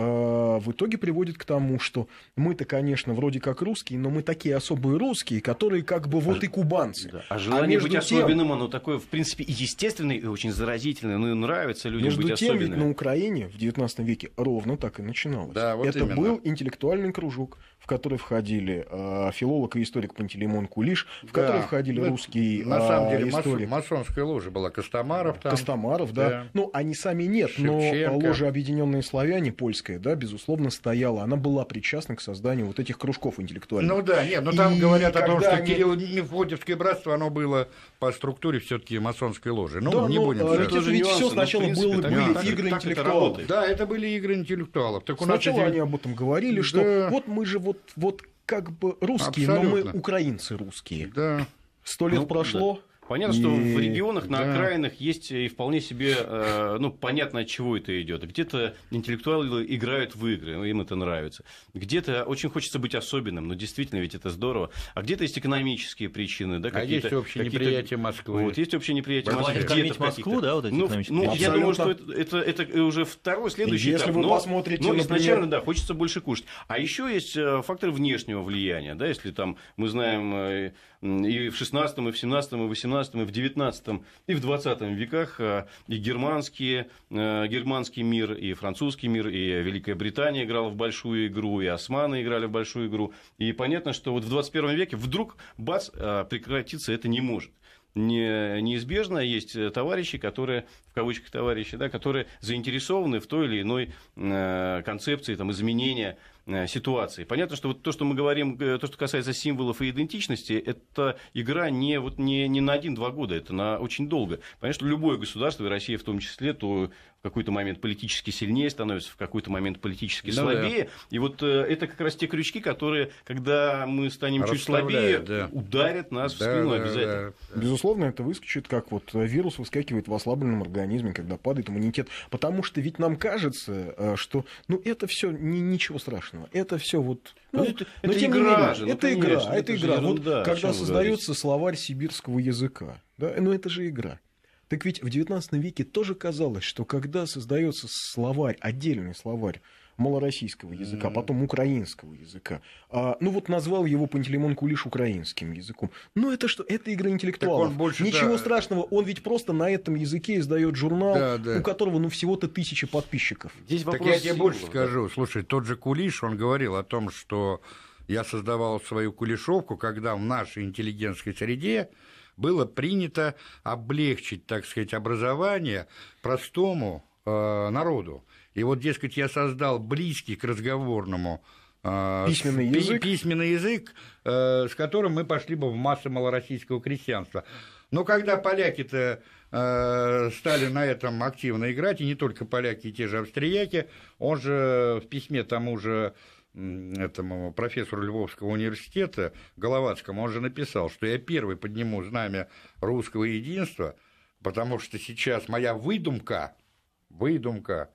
в итоге приводит к тому, что мы-то, конечно, вроде как русские, но мы такие особые русские, которые как бы вот а, и кубанцы. Да. А, а желание а быть тем, особенным, оно такое, в принципе, и естественное, и очень заразительное, ну и нравится людям между быть тем, особенными. ведь на Украине в 19 веке ровно так и начиналось. Да, вот Это именно. был интеллектуальный кружок, в который входили э, филолог и историк Пантелеймон Кулиш, в да. который входили ну, русские На а, самом деле, историк. масонская ложа была, Костомаров там. Костомаров, да. да. Ну, они сами нет, Шевченко. но ложа объединенные слова славяне, польская, да, безусловно, стояла. Она была причастна к созданию вот этих кружков интеллектуальных. Ну да, нет, но ну там и говорят о том, что они... Кирилл Мефодиевское братство, оно было по структуре все-таки масонской ложи. Ну, да, не ну, будем. Это, это же ведь все сначала принципе, было, были нюансы, игры так интеллектуалов. Это да, это были игры интеллектуалов. Так сначала нас... они об этом говорили, да. что вот мы же вот, вот как бы русские, Абсолютно. но мы украинцы русские. Да. Сто лет ну, прошло. Да. Понятно, и... что в регионах на да. окраинах есть э, и вполне себе, э, ну, понятно, от чего это идет. Где-то интеллектуалы играют в игры, ну, им это нравится. Где-то очень хочется быть особенным, но действительно ведь это здорово. А где-то есть экономические причины, да, а какие-то... А есть общее неприятие Москвы. Вот, есть общее неприятие Москвы. Где-то Москву, да, вот эти ну, экономические Ну, я думаю, что это, это, это уже второй, следующий Если этап. вы но, посмотрите, но например... изначально, да, хочется больше кушать. А еще есть э, фактор внешнего влияния, да, если там мы знаем и в 16, и в 17, и в 18, и в 19, и в 20 веках а, и германские, э, германский мир, и французский мир, и Великая Британия играла в большую игру, и османы играли в большую игру. И понятно, что вот в 21 веке вдруг, бац, а, прекратиться это не может не, неизбежно есть э, товарищи, которые, в кавычках товарищи, да, которые заинтересованы в той или иной э, концепции там, изменения Э, ситуации. Понятно, что вот то, что мы говорим, э, то, что касается символов и идентичности, это игра не, вот не, не на один-два года, это на очень долго. Понятно, что любое государство, и Россия в том числе, то в какой-то момент политически сильнее становится, в какой-то момент политически ну да, слабее. Да. И вот э, это как раз те крючки, которые, когда мы станем чуть слабее, да. ударят нас да, в спину да, обязательно. Да, да. Безусловно, это выскочит, как вот вирус выскакивает в ослабленном организме, когда падает иммунитет. Потому что ведь нам кажется, э, что ну это все не, ничего страшного. Это все вот ну, ну, это, но это ну, тем игра не менее, же, ну, это конечно, игра, это, это игра. Ерунда, вот когда создается говорите? словарь сибирского языка, да, ну это же игра. Так ведь в XIX веке тоже казалось, что когда создается словарь, отдельный словарь малороссийского языка, mm потом украинского языка, а, ну вот назвал его Пантелеймон Кулиш украинским языком. Ну это что? Это игра интеллектуалов. больше, Ничего да. страшного, он ведь просто на этом языке издает журнал, да, да. у которого ну всего-то тысячи подписчиков. Здесь вопрос так я тебе больше да. скажу. Слушай, тот же Кулиш, он говорил о том, что я создавал свою кулешовку, когда в нашей интеллигентской среде было принято облегчить, так сказать, образование простому э, народу. И вот, дескать, я создал близкий к разговорному э, письменный язык, письменный язык э, с которым мы пошли бы в массы малороссийского крестьянства. Но когда поляки-то э, стали на этом активно играть, и не только поляки, и те же австрияки, он же в письме тому же этому профессору Львовского университета Головацкому, он же написал, что я первый подниму знамя русского единства, потому что сейчас моя выдумка, выдумка,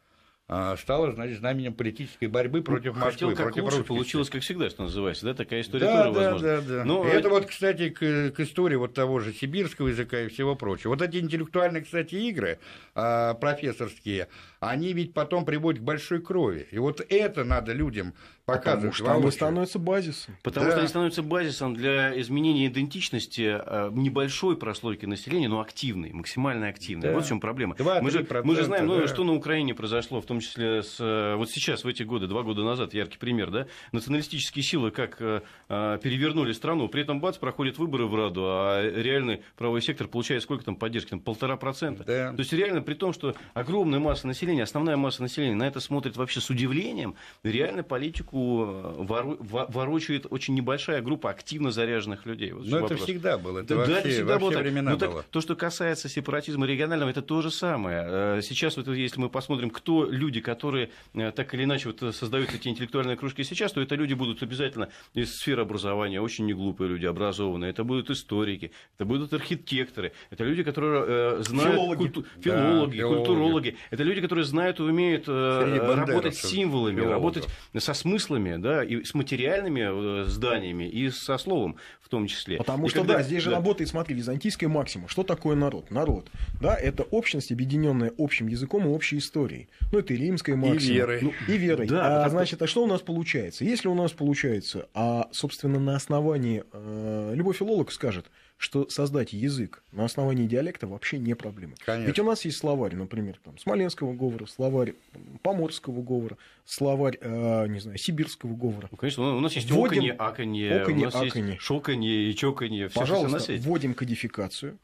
а, стала, значит, знаменем политической борьбы ну, против Москвы, хотел, как против лучше, получилось, как всегда, что называется, да, такая история да, тоже да, возможна. Да, да, Но... это вот, кстати, к, к истории вот того же сибирского языка и всего прочего. Вот эти интеллектуальные, кстати, игры а, профессорские, они ведь потом приводят к большой крови. И вот это надо людям Потому что они становятся базисом. Потому да. что они становятся базисом для изменения идентичности э, небольшой прослойки населения, но активной, максимально активной. Да. Вот в чем проблема. мы, же, мы же знаем, ну, да. ну, что на Украине произошло, в том числе с, э, вот сейчас, в эти годы, два года назад, яркий пример, да, националистические силы как э, э, перевернули страну, при этом бац, проходят выборы в Раду, а реальный правовой сектор получает сколько там поддержки, там полтора процента. Да. То есть реально при том, что огромная масса населения, основная масса населения на это смотрит вообще с удивлением, реально политику пушку э, вору, ворочает очень небольшая группа активно заряженных людей. Вот Но ну, это вопрос. всегда было. Это да, вообще, это всегда во было. Времена Но ну, было. то, что касается сепаратизма регионального, это то же самое. Э, сейчас, вот, если мы посмотрим, кто люди, которые э, так или иначе вот, создают эти интеллектуальные кружки сейчас, то это люди будут обязательно из сферы образования, очень неглупые люди, образованные. Это будут историки, это будут архитекторы, это люди, которые э, знают... Филологи. Культу... Филологи, да, филологи, культурологи. Это люди, которые знают и умеют э, работать с символами, филологов. работать со смыслом смыслами, да, и с материальными э, зданиями, и со словом в том числе. Потому и что, когда... да, здесь же да. работает, смотри, византийская максима. Что такое народ? Народ, да, это общность, объединенная общим языком и общей историей. Ну, это и римская максима. И верой. Ну, и верой. Да, а, потому... значит, а что у нас получается? Если у нас получается, а, собственно, на основании, э, любой филолог скажет – что создать язык на основании диалекта вообще не проблема. Конечно. Ведь у нас есть словарь, например, там, смоленского говора, словарь поморского говора, словарь, э, не знаю, сибирского говора. Ну, конечно, у нас есть вводим... оконье, аконье, оконье, у нас аконье. есть шоканье и чоканье. Все, Пожалуйста, что вводим кодификацию,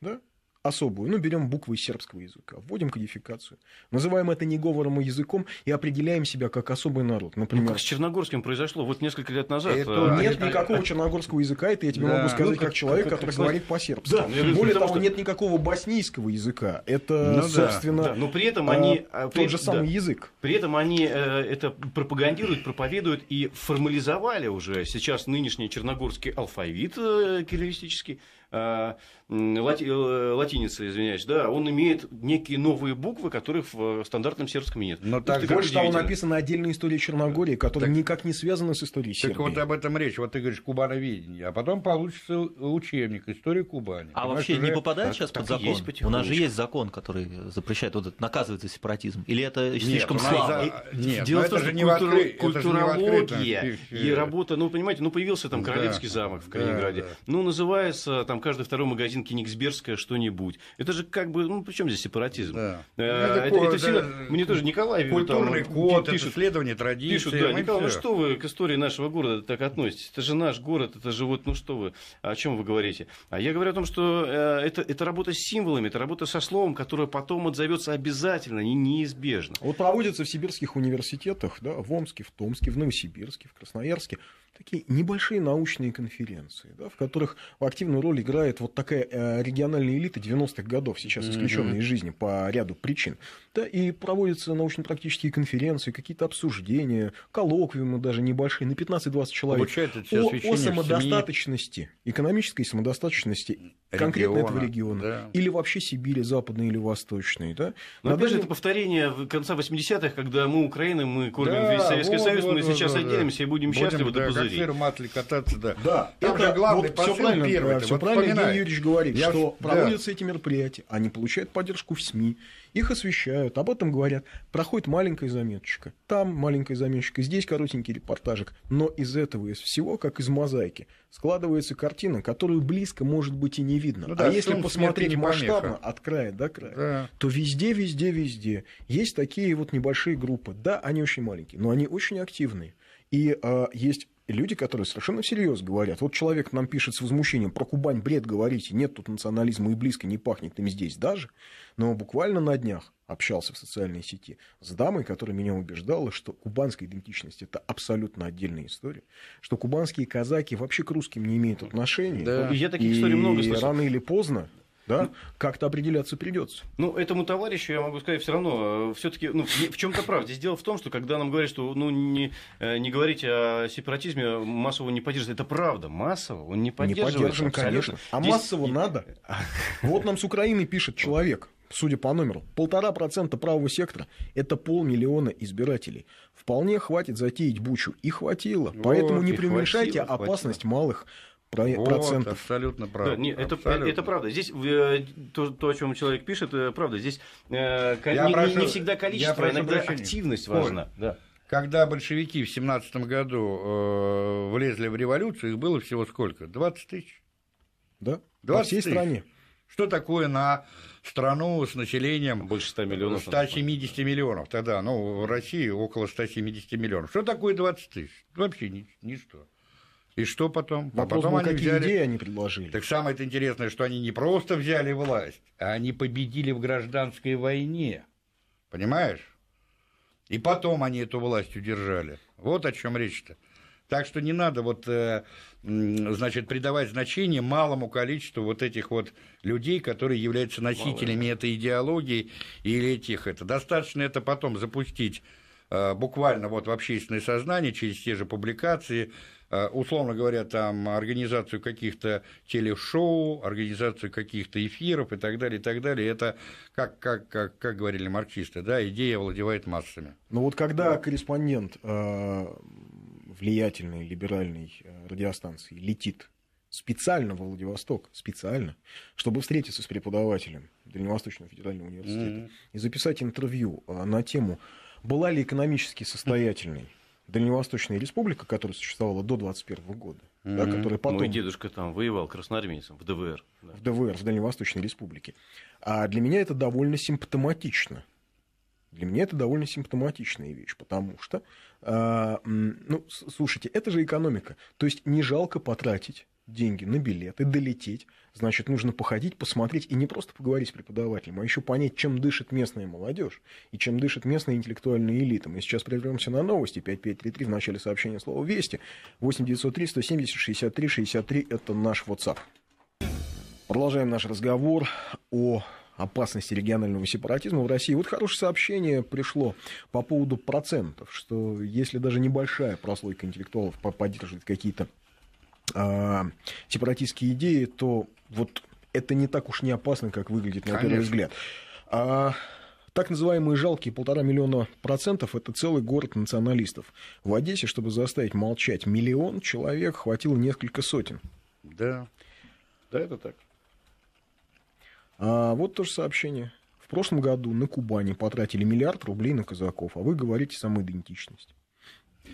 да? особую, ну, берем буквы сербского языка, вводим кодификацию, называем это неговором и языком и определяем себя как особый народ. Например, ну, как с черногорским произошло вот несколько лет назад. Это, а, нет а, никакого черногорского языка, это я тебе да, могу ну, сказать ну, как, как человек, как, который как, говорит по-сербски. Да, Более того, что... нет никакого боснийского языка. Это, ну, собственно, да, но при этом а, они, а, при, тот же самый да, язык. При этом они э, это пропагандируют, проповедуют и формализовали уже сейчас нынешний черногорский алфавит э, кириллистический, э, лати, э, латиница, извиняюсь, да, он имеет некие новые буквы, которых в э, стандартном сербском нет. Но так больше того, написана отдельная история Черногории, которая так, никак не связана с историей так Сербии. Так вот об этом речь. Вот ты говоришь кубановедение, а потом получится учебник истории Кубани». А вообще уже... не попадает а, сейчас под закон? Есть у нас же есть закон, который запрещает, вот этот, наказывает за сепаратизм. Или это нет, слишком слабо? За... Нет, Дело в том, что культура... культурология и работа, ну, понимаете, ну, появился там Королевский замок в Калининграде. Ну, называется там каждый второй магазин Ельцин, Кенигсбергская, что-нибудь. Это же как бы, ну, причем здесь сепаратизм? Да. Э, ну, это, это, это всегда, мне тоже Николай Культурный там, э, код, пишут, это следование традиции. Пишут, да, Николай, ну что вы к истории нашего города так относитесь? Это же наш город, это же вот, ну что вы, о чем вы говорите? А я говорю о том, что э, это, это работа с символами, это работа со словом, которое потом отзовется обязательно и неизбежно. Вот проводится в сибирских университетах, да, в Омске, в Томске, в Новосибирске, в Красноярске такие небольшие научные конференции, да, в которых активную роль играет вот такая э, региональная элита 90-х годов, сейчас исключенная mm-hmm. из жизни по ряду причин. Да, и проводятся научно-практические конференции, какие-то обсуждения, коллоквиумы даже небольшие, на 15-20 человек. Получает о, о самодостаточности, экономической самодостаточности региона, конкретно этого региона. Да. Или вообще Сибири, западной или восточной. Да? Но, Но опять же, это повторение конца 80-х, когда мы Украина, мы кормим да, весь Советский вот, Союз, вот, мы вот, сейчас да, отделимся да. и будем, будем счастливы да, людей. матли кататься, да. Да, это же главный вот посыл все правильно, первый. Да, все вот правильно Евгений Юрьевич говорит, Я... что да. проводятся эти мероприятия, они получают поддержку в СМИ, их освещают, об этом говорят. Проходит маленькая заметочка, там маленькая заметочка, здесь коротенький репортажик. Но из этого, из всего, как из мозаики, складывается картина, которую близко, может быть, и не видно. Ну, а да, а если посмотреть масштабно, от края до края, да. то везде, везде, везде есть такие вот небольшие группы. Да, они очень маленькие, но они очень активные. И э, есть люди, которые совершенно всерьез говорят. Вот человек нам пишет с возмущением, про Кубань бред говорите, нет тут национализма и близко не пахнет им здесь даже. Но буквально на днях общался в социальной сети с дамой, которая меня убеждала, что кубанская идентичность – это абсолютно отдельная история, что кубанские казаки вообще к русским не имеют отношения. Да. И я таких историй много слышал. рано или поздно да, как-то определяться придется. Ну, этому товарищу я могу сказать все равно, э, все-таки, ну, в чем-то прав. Здесь дело в том, что когда нам говорят, что, ну, не, э, не говорить о сепаратизме массово не поддерживает, это правда, массово он не поддерживает. Не поддержан, конечно. А Здесь... массово надо. Вот нам с Украины пишет человек, судя по номеру, полтора процента правого сектора – это полмиллиона избирателей. Вполне хватит затеять бучу. И хватило. Поэтому О, не преуменьшайте хватило, опасность хватило. малых вот, процентов. Абсолютно правда. Да, не, это, абсолютно. это правда. Здесь э, то, то, о чем человек пишет, э, правда. Здесь э, я не, прошу, не всегда количество, я а иногда прощения. активность важна. Да. Когда большевики в 17 году э, влезли в революцию, их было всего сколько? 20 тысяч. Да? 20 По всей тысяч. стране. Что такое на страну с населением больше 100 миллионов? 170 миллионов тогда, ну, в России около 170 миллионов. Что такое 20 тысяч? Вообще нич- ничто. И что потом? А Вопрос а потом был, они какие взяли... идеи они предложили? Так самое интересное, что они не просто взяли власть, а они победили в гражданской войне. Понимаешь? И потом они эту власть удержали. Вот о чем речь-то. Так что не надо вот, э, значит, придавать значение малому количеству вот этих вот людей, которые являются носителями Малые. этой идеологии или этих это. Достаточно это потом запустить э, буквально вот в общественное сознание через те же публикации, Э, условно говоря, там организацию каких-то телешоу, организацию каких-то эфиров и так далее, и так далее. Это, как, как, как, как говорили марксисты, да, идея владевает массами. Ну вот когда корреспондент э, влиятельной либеральной э, радиостанции летит специально во Владивосток, специально, чтобы встретиться с преподавателем Дальневосточного федерального университета mm-hmm. и записать интервью на тему «Была ли экономически состоятельной?» Дальневосточная республика, которая существовала до 21 года, mm-hmm. да, которая ну, потом... Мой дедушка там воевал красноармейцем в ДВР. Да. В ДВР, в Дальневосточной республике. А для меня это довольно симптоматично. Для меня это довольно симптоматичная вещь, потому что, э, ну, слушайте, это же экономика. То есть не жалко потратить деньги на билеты, долететь, значит, нужно походить, посмотреть и не просто поговорить с преподавателем, а еще понять, чем дышит местная молодежь и чем дышит местная интеллектуальная элита. Мы сейчас прервемся на новости 5533 в начале сообщения слова «Вести». 8903 170 63 63 – это наш WhatsApp. Продолжаем наш разговор о опасности регионального сепаратизма в России. Вот хорошее сообщение пришло по поводу процентов, что если даже небольшая прослойка интеллектуалов поддерживает какие-то э, сепаратистские идеи, то вот это не так уж не опасно, как выглядит на первый взгляд. А так называемые жалкие полтора миллиона процентов – это целый город националистов. В Одессе, чтобы заставить молчать миллион человек, хватило несколько сотен. Да, да, это так. А вот тоже сообщение. В прошлом году на Кубани потратили миллиард рублей на казаков, а вы говорите самоидентичность.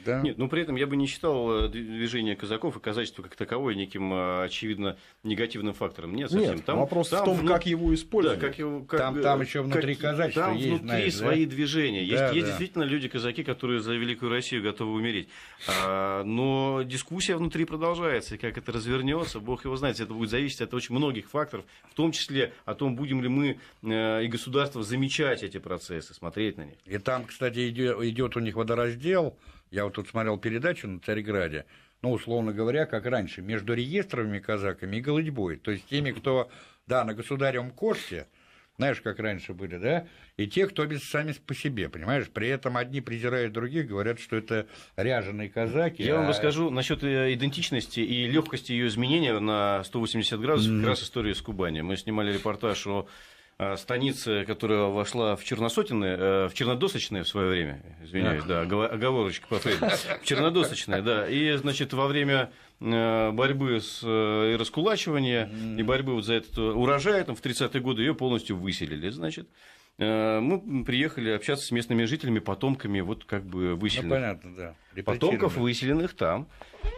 Да. Нет, но ну, при этом я бы не считал э, движение казаков и казачество как таковое неким, э, очевидно, негативным фактором. Нет, совсем. Нет, там, вопрос там в том, вну... как его использовать. Да, как его, как, там, э, там еще внутри как... казачества там есть. внутри знаешь, свои да? движения. Есть, да, есть действительно люди-казаки, которые за Великую Россию готовы умереть. А, но дискуссия внутри продолжается. И как это развернется, бог его знает. Это будет зависеть от очень многих факторов, в том числе о том, будем ли мы и государство замечать эти процессы, смотреть на них. И там, кстати, идет у них водораздел я вот тут смотрел передачу на Царьграде, ну, условно говоря, как раньше, между реестровыми казаками и голодьбой, то есть теми, кто, да, на государевом курсе, знаешь, как раньше были, да, и те, кто без сами по себе, понимаешь, при этом одни презирают других, говорят, что это ряженые казаки. Я а... вам расскажу насчет э, идентичности и легкости ее изменения на 180 градусов, mm. как раз история с Кубани. Мы снимали репортаж о Э, станица, которая вошла в Черносотины, э, в чернодосочные в свое время, извиняюсь, да, да оговорочка по в Чернодосочное, да, и, значит, во время э, борьбы с и раскулачивания, и борьбы вот за этот урожай, там, в 30-е годы ее полностью выселили, значит, Э, мы приехали общаться с местными жителями, потомками вот как бы выселенных. Ну, понятно, да. Потомков выселенных там.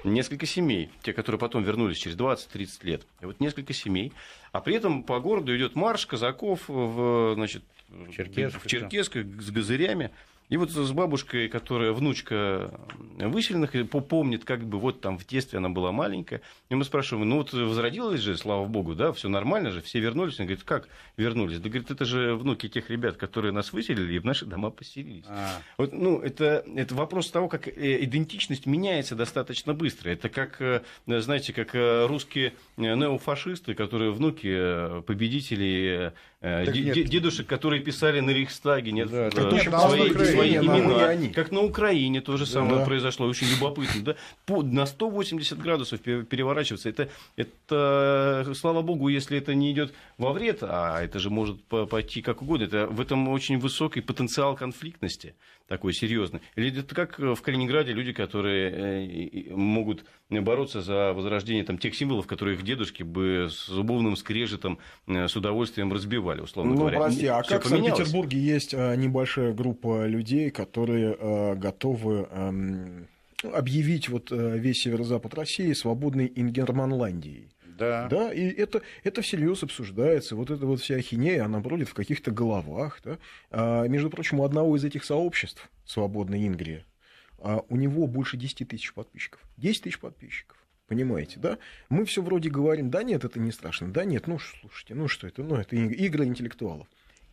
Несколько семей, те, которые потом вернулись через 20-30 лет. И вот несколько семей. А при этом по городу идет марш казаков в, значит, в Черкесках, в Черкесках с газырями. И вот с бабушкой, которая внучка выселенных, помнит, как бы вот там в детстве она была маленькая. И мы спрашиваем, ну вот возродилась же, слава богу, да, все нормально же, все вернулись. Она говорит, как вернулись? Да, говорит, это же внуки тех ребят, которые нас выселили и в наши дома поселились. А. Вот, ну, это, это вопрос того, как э, идентичность меняется достаточно быстро. Это как, э, знаете, как э, русские неофашисты, которые внуки победителей Э, дедушек, которые писали на Рейхстаге, нет, да, как нет, свои, Украине, свои имена. Они. Как на Украине то же самое да. произошло, очень любопытно. Да? По, на 180 градусов переворачиваться. Это, это, слава богу, если это не идет во вред, а это же может пойти как угодно. Это, в этом очень высокий потенциал конфликтности, такой серьезный. Или это как в Калининграде люди, которые э, могут бороться за возрождение там, тех символов, которые их дедушки бы с зубовным скрежетом, э, с удовольствием разбивали воевали, условно ну, говоря. Прости, а как поменялось? в Санкт-Петербурге есть э, небольшая группа людей, которые э, готовы эм, объявить вот э, весь северо-запад России свободной ингерманландией. Да. да, и это, это всерьез обсуждается. Вот эта вот вся ахинея, она бродит в каких-то головах. Да? А, между прочим, у одного из этих сообществ, свободной Ингрии, а у него больше 10 тысяч подписчиков. 10 тысяч подписчиков. Понимаете, да? Мы все вроде говорим, да нет, это не страшно, да нет, ну слушайте, ну что это, ну это игры интеллектуалов.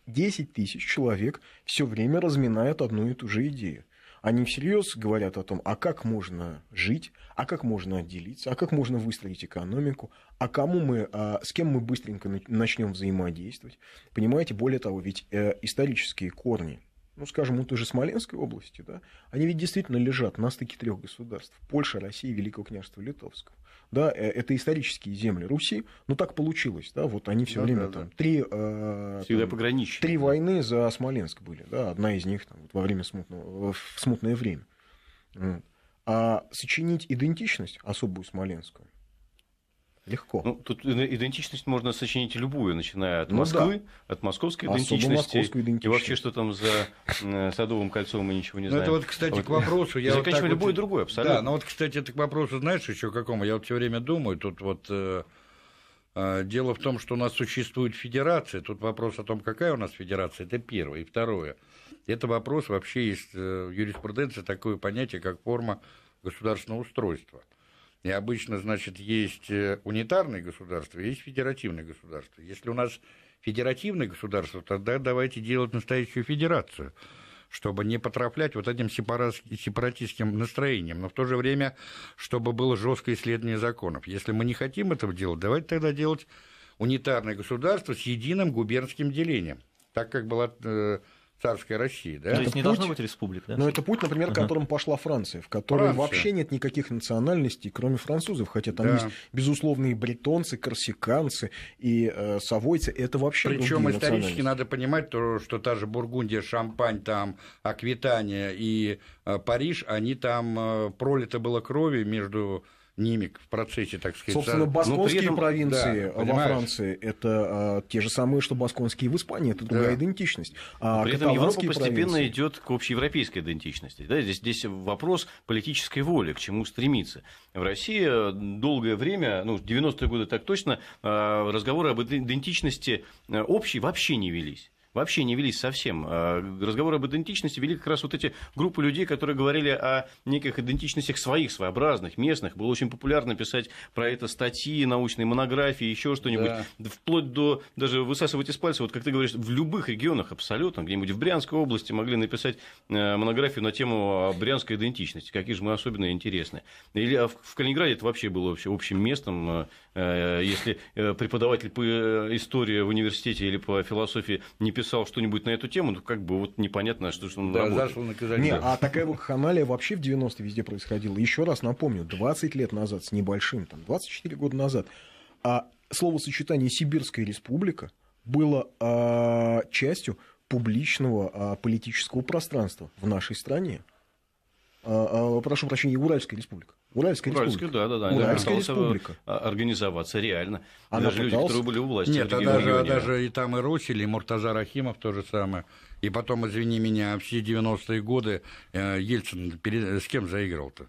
10 тысяч человек все время разминают одну и ту же идею. Они всерьез говорят о том, а как можно жить, а как можно отделиться, а как можно выстроить экономику, а кому мы, а с кем мы быстренько начнем взаимодействовать. Понимаете, более того, ведь э, исторические корни ну, скажем, у той же Смоленской области, да, они ведь действительно лежат на стыке трех государств – Польша, Россия и Великого княжества Литовского. Да, э, это исторические земли Руси, но так получилось, да, вот они все да, ну время да, там да. три, э, Всегда там, три войны за Смоленск были, да, одна из них там, вот, во время смутного, в смутное время. А сочинить идентичность особую смоленскую Легко. Ну, тут идентичность можно сочинить любую, начиная от ну, Москвы, да. от московской Особо идентичности. И вообще, что там за Садовым кольцом, мы ничего не знаем. Ну, это вот, кстати, к вопросу. Я Заканчиваем вот любой другой, абсолютно. Да, но вот, кстати, это к вопросу, знаешь, еще какому? Я вот все время думаю, тут вот... Э, э, дело в том, что у нас существует федерация. Тут вопрос о том, какая у нас федерация, это первое. И второе, это вопрос вообще есть в э, юриспруденции такое понятие, как форма государственного устройства – и обычно, значит, есть э, унитарные государства, есть федеративные государства. Если у нас федеративное государство, тогда давайте делать настоящую федерацию чтобы не потрафлять вот этим сепаратистским настроением, но в то же время, чтобы было жесткое исследование законов. Если мы не хотим этого делать, давайте тогда делать унитарное государство с единым губернским делением. Так как была э, царской России. Да? То есть это не путь, должно быть республик, да? Но ну, это путь, например, к которому пошла Франция, в которой Франция. вообще нет никаких национальностей, кроме французов, хотя там да. есть безусловные бретонцы, корсиканцы и э, совойцы, это вообще Причем исторически надо понимать, то, что та же Бургундия, Шампань, там, Аквитания и э, Париж, они там э, пролито было крови между Нимик в процессе, так сказать. Собственно, за... басконские этом... провинции да, во понимаешь? Франции – это а, те же самые, что басконские в Испании, это другая да. идентичность. А при этом Европа постепенно провинции... идет к общеевропейской идентичности. Да? Здесь, здесь вопрос политической воли, к чему стремиться. В России э, долгое время, ну, 90-е годы так точно, э, разговоры об идентичности э, общей вообще не велись вообще не велись совсем. А, разговоры об идентичности вели как раз вот эти группы людей, которые говорили о неких идентичностях своих, своеобразных, местных. Было очень популярно писать про это статьи, научные монографии, еще что-нибудь. Да. Вплоть до даже высасывать из пальца, вот как ты говоришь, в любых регионах абсолютно, где-нибудь в Брянской области могли написать э, монографию на тему брянской идентичности. Какие же мы особенно интересны. Или а в Калининграде это вообще было вообще общим местом. Э, э, если преподаватель по истории в университете или по философии не писал написал что-нибудь на эту тему, ну, как бы вот непонятно, что, что он да, работает. зашло наказание. Не, а такая вот вакханалия вообще в 90-е везде происходила. Еще раз напомню, 20 лет назад, с небольшим, там, 24 года назад, а словосочетание «Сибирская республика» было а, частью публичного а, политического пространства в нашей стране. А, а, прошу прощения, Уральская республика. Уральская, Уральская республика. Да, да, да. Уральская республика. Организоваться реально. Она даже пыталась... люди, которые были у власти. Нет, а даже, даже и там и Русель, и Муртаза Рахимов то же самое. И потом, извини меня, все 90-е годы э, Ельцин перед... с кем заигрывал-то?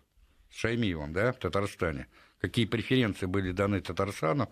С Шаймиевым, да, в Татарстане какие преференции были даны Татарстану,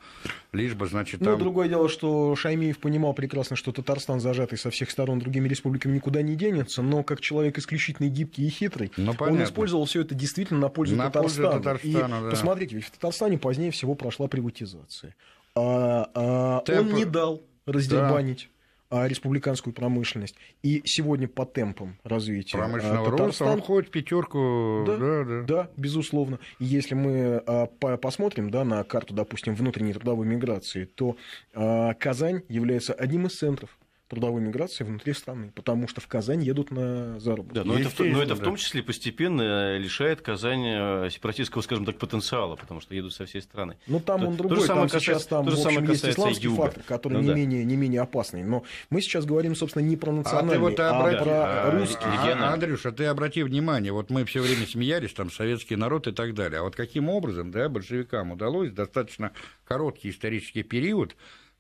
лишь бы, значит, ну, там... Ну, другое дело, что Шаймиев понимал прекрасно, что Татарстан, зажатый со всех сторон другими республиками, никуда не денется, но как человек исключительно гибкий и хитрый, ну, он использовал все это действительно на пользу на Татарстана. Пользу Татарстана и да. посмотрите, ведь в Татарстане позднее всего прошла приватизация. А, а, Темп... Он не дал раздербанить. Да а, республиканскую промышленность. И сегодня по темпам развития а, Промышленного Татарстан... роста он входит пятерку. Да, да, да. да, безусловно. Если мы а, посмотрим да, на карту, допустим, внутренней трудовой миграции, то Казань является одним из центров трудовой миграции внутри страны, потому что в Казань едут на заработки. Да, но, это, но это в том числе постепенно э, лишает Казань э, сепаратистского, скажем так, потенциала, потому что едут со всей страны. Ну там то, он другой, то же самое там касается, сейчас там то же самое общем, есть исламский юга. фактор, который ну, не, да. менее, не менее опасный. Но мы сейчас говорим, собственно, не про а национальный, а, вот обрати... а про а, русский. А, Андрюша, ты обрати внимание, вот мы все время смеялись, там, советский народ и так далее. А вот каким образом, да, большевикам удалось достаточно короткий исторический период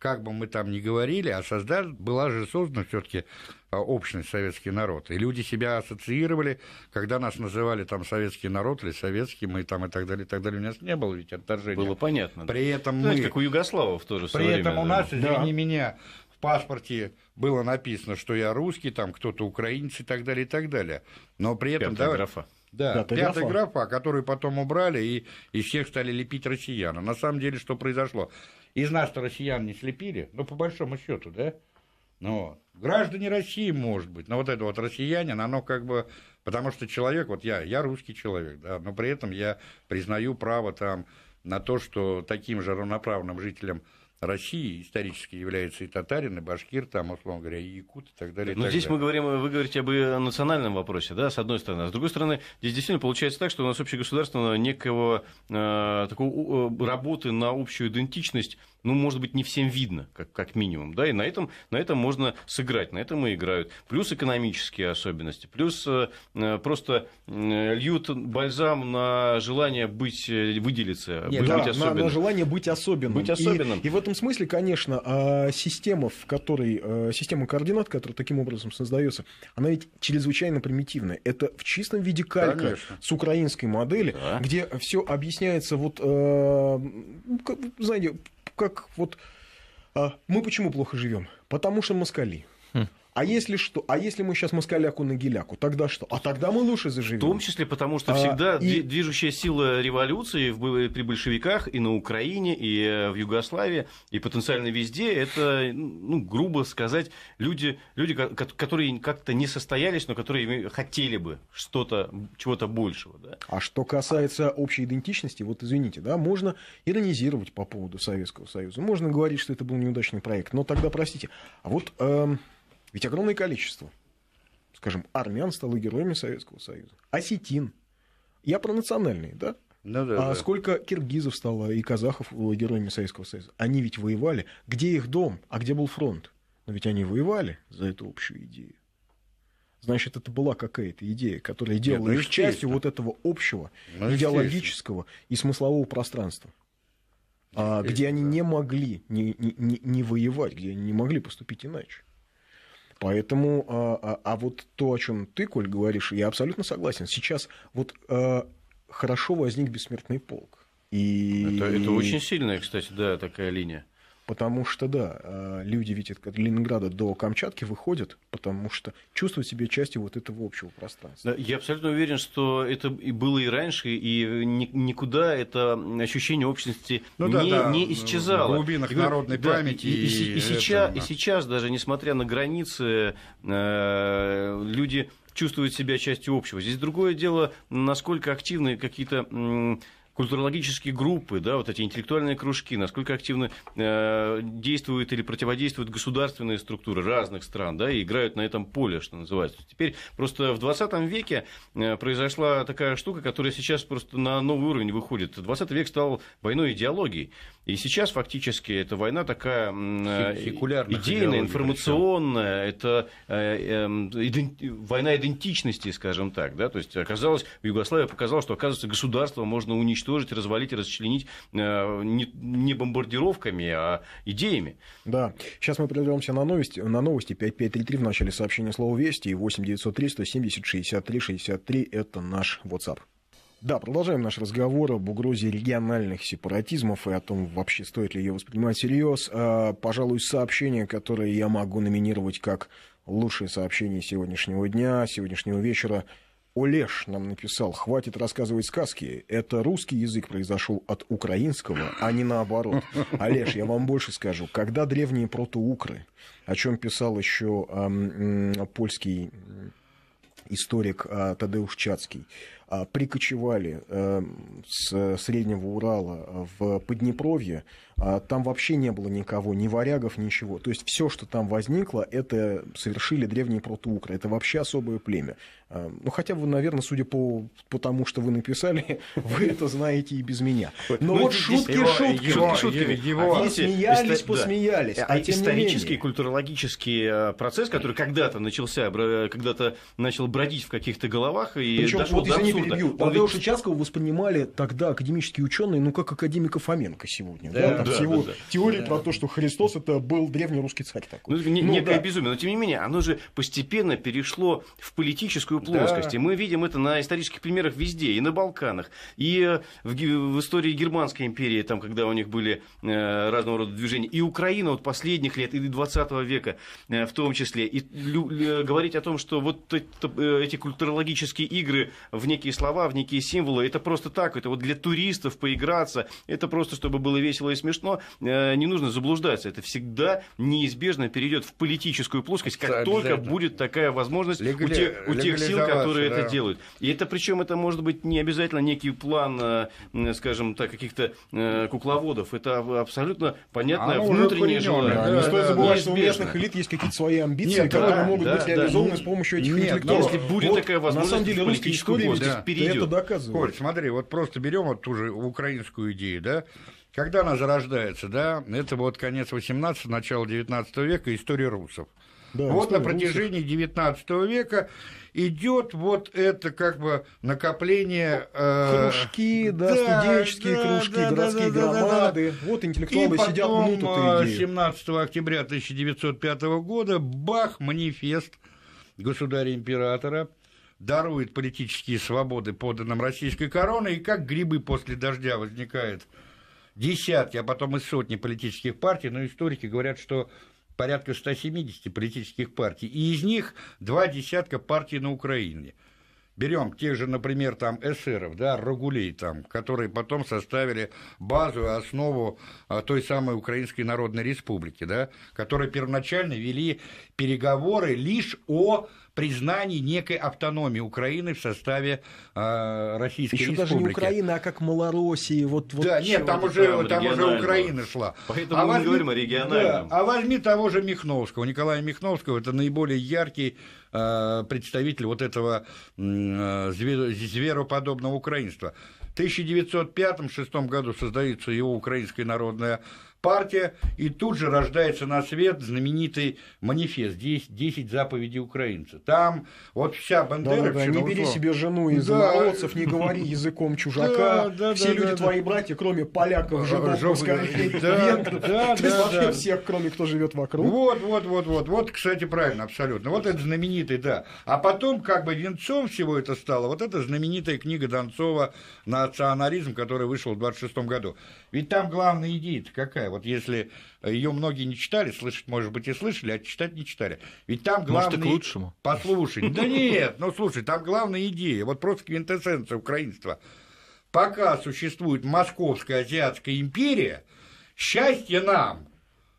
как бы мы там ни говорили, а созда... была же создана все-таки а, общность советский народ. И люди себя ассоциировали, когда нас называли там советский народ или советский, мы там и так далее, и так далее. У нас не было ведь отторжения. Было понятно. При да. этом Знаете, мы... как у югославов тоже При время, этом у нас, да. извини да. меня, в паспорте было написано, что я русский, там кто-то украинец и так далее, и так далее. Но при этом... Пятая давай... графа. Да, да пятая графа. графа, которую потом убрали, и из всех стали лепить россияна. На самом деле, что произошло? из нас-то россиян не слепили, ну, по большому счету, да? Ну, граждане России, может быть, но вот это вот россиянин, оно как бы, потому что человек, вот я, я русский человек, да, но при этом я признаю право там на то, что таким же равноправным жителям России исторически являются и татарин, и башкир, там, условно говоря, и якут, и так далее. Но так здесь далее. мы говорим, вы говорите об национальном вопросе, да, с одной стороны. А с другой стороны, здесь действительно получается так, что у нас общегосударственного некого э, такого э, работы на общую идентичность ну, может быть, не всем видно, как, как минимум, да, и на этом, на этом можно сыграть, на этом и играют. Плюс экономические особенности, плюс э, э просто э, льют бальзам на желание быть, э, выделиться, Нет, быть, да, особенным. На, на желание быть особенным. Быть особенным. И, и в этом смысле, конечно, а, система, в которой, э, система координат, которая таким образом создается, она ведь чрезвычайно примитивная. Это в чистом виде калька конечно. с украинской модели, да. где все объясняется вот, э, знаете, как вот... А мы почему плохо живем? Потому что москали. Хм. А если что? А если мы сейчас москаляку на геляку, тогда что? А тогда мы лучше заживем. В том числе потому, что а, всегда а, и... движущая сила революции в, э, при большевиках и на Украине, и э, в Югославии, и потенциально везде, это, ну, грубо сказать, люди, люди которые как-то не состоялись, но которые хотели бы что-то, чего-то большего. Да? А что касается общей идентичности, вот извините, да, можно иронизировать по поводу Советского Союза, можно говорить, что это был неудачный проект, но тогда, простите, а вот... Эм... Ведь огромное количество. Скажем, армян стало героями Советского Союза. Осетин. Я про национальные, да? Ну, да, а да. сколько киргизов стало и казахов героями Советского Союза? Они ведь воевали. Где их дом? А где был фронт? Но ведь они воевали за эту общую идею. Значит, это была какая-то идея, которая делала ну, их частью вот этого общего ну, идеологического и смыслового пространства. А, где они не могли не, не, не воевать, где они не могли поступить иначе. Поэтому, а, а, а вот то, о чем ты, Коль, говоришь, я абсолютно согласен. Сейчас вот а, хорошо возник бессмертный полк. И... Это, это очень сильная, кстати, да, такая линия. Потому что, да, а, люди ведь от Ленинграда до Камчатки выходят, потому что чувствуют себя частью вот этого общего пространства. я абсолютно уверен, что это и было и раньше, и никуда это ощущение общности ну, не, да, да, не исчезало. В глубинах и, народной да, памяти. И, и, и, и, сейчас, и сейчас даже, несмотря на границы, э, люди чувствуют себя частью общего. Здесь другое дело, насколько активны какие-то культурологические группы, да, вот эти интеллектуальные кружки, насколько активно э, действуют или противодействуют государственные структуры разных стран, да, и играют на этом поле, что называется. Теперь просто в 20 веке э, произошла такая штука, которая сейчас просто на новый уровень выходит. 20 век стал войной идеологии. И сейчас фактически эта война такая э, идейная, информационная, это э, э, эм, иденти... война идентичности, скажем так. Да? То есть оказалось, в Югославии показалось, что, оказывается, государство можно уничтожить уничтожить, развалить, расчленить э, не, не бомбардировками, а идеями. Да. Сейчас мы прервемся на новости. На новости 5533 в начале сообщения слова «Вести» и 8903 170 63 63 – это наш WhatsApp. Да, продолжаем наш разговор об угрозе региональных сепаратизмов и о том, вообще стоит ли ее воспринимать всерьез. А, пожалуй, сообщение, которое я могу номинировать как лучшее сообщение сегодняшнего дня, сегодняшнего вечера – Олеш нам написал, хватит рассказывать сказки. Это русский язык произошел от украинского, а не наоборот. Олеш, я вам больше скажу. Когда древние протоукры, о чем писал еще э, э, польский историк э, Тадеуш Чацкий, а, прикочевали эм, с Среднего Урала в Поднепровье, а там вообще не было никого, ни варягов, ничего. То есть все, что там возникло, это совершили древние протоукры. Это вообще особое племя. Эм, ну, хотя бы, наверное, судя по, по тому, что вы написали, вы это знаете и без меня. Но ну, вот шутки, его, шутки, его, шутки. Его, посмеялись, а посмеялись. Да. А, а исторический, культурологический э, процесс, который когда-то начался, э, когда-то начал бродить в каких-то головах и Причем, дошел вот, до перебью. Абсурда. Тадеуша Часкова воспринимали тогда академические ученые, ну, как академика Фоменко сегодня. Да, да, там да, всего да, да. теории да. про то, что Христос это был древнерусский царь такой. Ну, не, ну, некое да. безумие, но тем не менее, оно же постепенно перешло в политическую плоскость. Да. И мы видим это на исторических примерах везде, и на Балканах, и э, в, в истории Германской империи, там, когда у них были э, разного рода движения, и Украина вот последних лет, и 20 века э, в том числе. И лю, э, говорить о том, что вот это, э, эти культурологические игры в некий некие слова, в некие символы. Это просто так, это вот для туристов поиграться, это просто чтобы было весело и смешно. Э, не нужно заблуждаться, это всегда неизбежно перейдет в политическую плоскость, как только будет такая возможность Легали... у, те, у тех сил, которые да. это делают. И это причем это может быть не обязательно некий план, э, скажем так, каких-то э, кукловодов. Это абсолютно понятное Оно внутреннее желание. Да, да, не стоит забывать, да, что у местных элит есть какие-то свои амбиции, Нет, которые да, могут да, быть реализованы да. с помощью этих Нет, интеллектуалов. Если будет вот, такая возможность, на самом деле русская история ведь да перейдет. это доказывает. Коль, смотри, вот просто берем вот ту же украинскую идею, да, когда она зарождается, да, это вот конец 18 начало 19 века, история русов. Да, вот на протяжении XIX века идет вот это как бы накопление... Э... Кружки, да, да студенческие да, кружки, да, городские да, громады. Да, да, да. Вот интеллектуалы И потом, сидят, ну тут 17 октября 1905 года, бах, манифест государя-императора дарует политические свободы поданным российской короной, и как грибы после дождя возникает десятки, а потом и сотни политических партий, но историки говорят, что порядка 170 политических партий, и из них два десятка партий на Украине. Берем тех же, например, там эсеров, да, Рогулей там, которые потом составили базу и основу а, той самой Украинской Народной Республики, да, которые первоначально вели переговоры лишь о признании некой автономии Украины в составе э, Российской Еще Республики. даже не Украина, а как Малороссии. Вот, вот да, нет, там уже, там уже Украина шла. Поэтому а мы возьми, говорим о региональном. Да, а возьми того же Михновского, Николая Михновского, это наиболее яркий а, представитель вот этого а, звероподобного украинства. В 1905-1906 году создается его Украинская народная партия, и тут же рождается на свет знаменитый манифест десять заповедей украинца». Там вот вся бандеровщина... Да, да, не бери себе жену из да. народцев, не говори языком чужака, да, да, все да, люди да, твои да. братья, кроме поляков, э, жидов, москалей, да, венгров, да, то да, вообще да. всех, кроме кто живет вокруг. Вот, вот, вот, вот, вот, кстати, правильно, абсолютно. Вот это знаменитый, да. А потом как бы венцом всего это стало, вот эта знаменитая книга Донцова «Национализм», которая вышла в 26 году. Ведь там главная идея-то какая? Вот если э, ее многие не читали, слышать, может быть, и слышали, а читать не читали. Ведь там главная Может, и к лучшему. Послушай. Да нет, ну слушай, там главная идея, вот просто квинтэссенция украинства. Пока существует Московская Азиатская империя, счастья нам,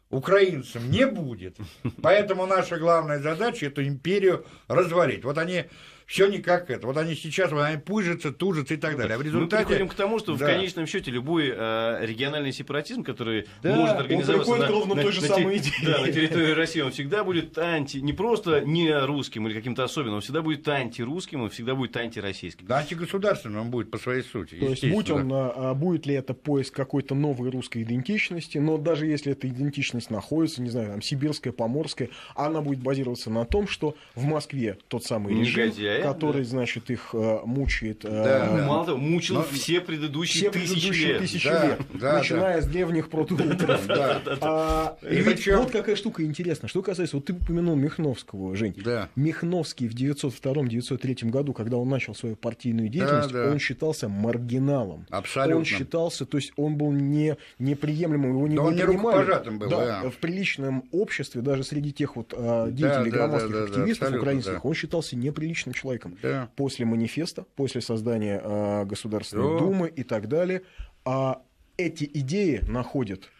украинцам, не будет. Поэтому наша главная задача – эту империю развалить. Вот они все никак это. Вот они сейчас, вот они пужатся, тужатся и так ну, далее. А в результате... Мы приходим к тому, что да. в конечном счете любой э, региональный сепаратизм, который да, может организоваться на, на, той же на, самой идее. Да, на территории России, он всегда будет анти... Не просто не русским или каким-то особенным, он всегда будет антирусским, он всегда будет антироссийским. Да, антигосударственным он будет по своей сути. То есть будь он, э, а, будет ли это поиск какой-то новой русской идентичности, но даже если эта идентичность находится, не знаю, там, сибирская, поморская, она будет базироваться на том, что в Москве тот самый режим... Негодяй да, который, да. значит, их э, мучает. Э, да. Ну, мало того, мучил Но... все предыдущие все тысячи предыдущие лет. Тысячи да, лет да, начиная да. с древних протоутров. Да, да, а, ведь причем... вот какая штука интересная. Что касается, вот ты упомянул Михновского, Жень. Да. Михновский в 902-903 году, когда он начал свою партийную деятельность, да, да. он считался маргиналом. Абсолютно. Он считался, то есть он был не, неприемлемым, его не, да, не принимали. был, да, да. В приличном обществе, даже среди тех вот а, деятелей да, громадских да, да, активистов да, украинских, да. он считался неприличным человеком Бушлайком. Да. После манифеста, после создания э, Государственной да. Думы и так далее. А эти идеи находят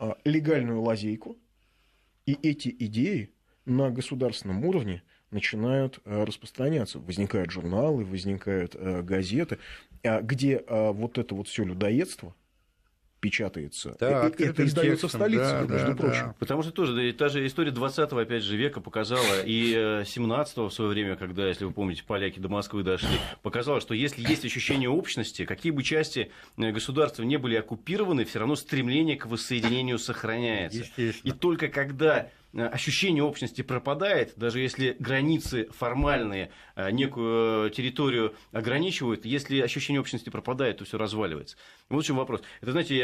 э, легальную лазейку, и эти идеи на государственном уровне начинают э, распространяться. Возникают журналы, возникают э, газеты, э, где э, вот это вот все людоедство – печатается. Да, это, это издается в столице, да, между да, прочим. Да. Потому что тоже да, та же история 20 опять же, века показала, и 17 э, в свое время, когда, если вы помните, поляки до Москвы дошли, показала, что если есть ощущение общности, какие бы части э, государства не были оккупированы, все равно стремление к воссоединению сохраняется. И только когда Э, ощущение общности пропадает, даже если границы формальные э, некую э, территорию ограничивают, если ощущение общности пропадает, то все разваливается. Вот в чем вопрос. Это, знаете,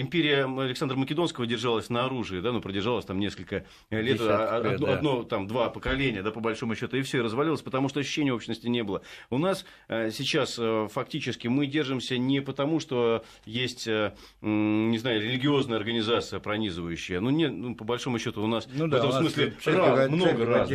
империя Александра Македонского держалась на оружии, да, ну, продержалась там несколько лет, а, а, Десятки, одно, да. одно, там, два поколения, да, по большому счету, и все, и развалилось, потому что ощущения общности не было. У нас сейчас фактически мы держимся не потому, что есть, не знаю, религиозная организация пронизывающая, ну, нет, ну, по большому счету у нас ну, этом смысле раз, много раз.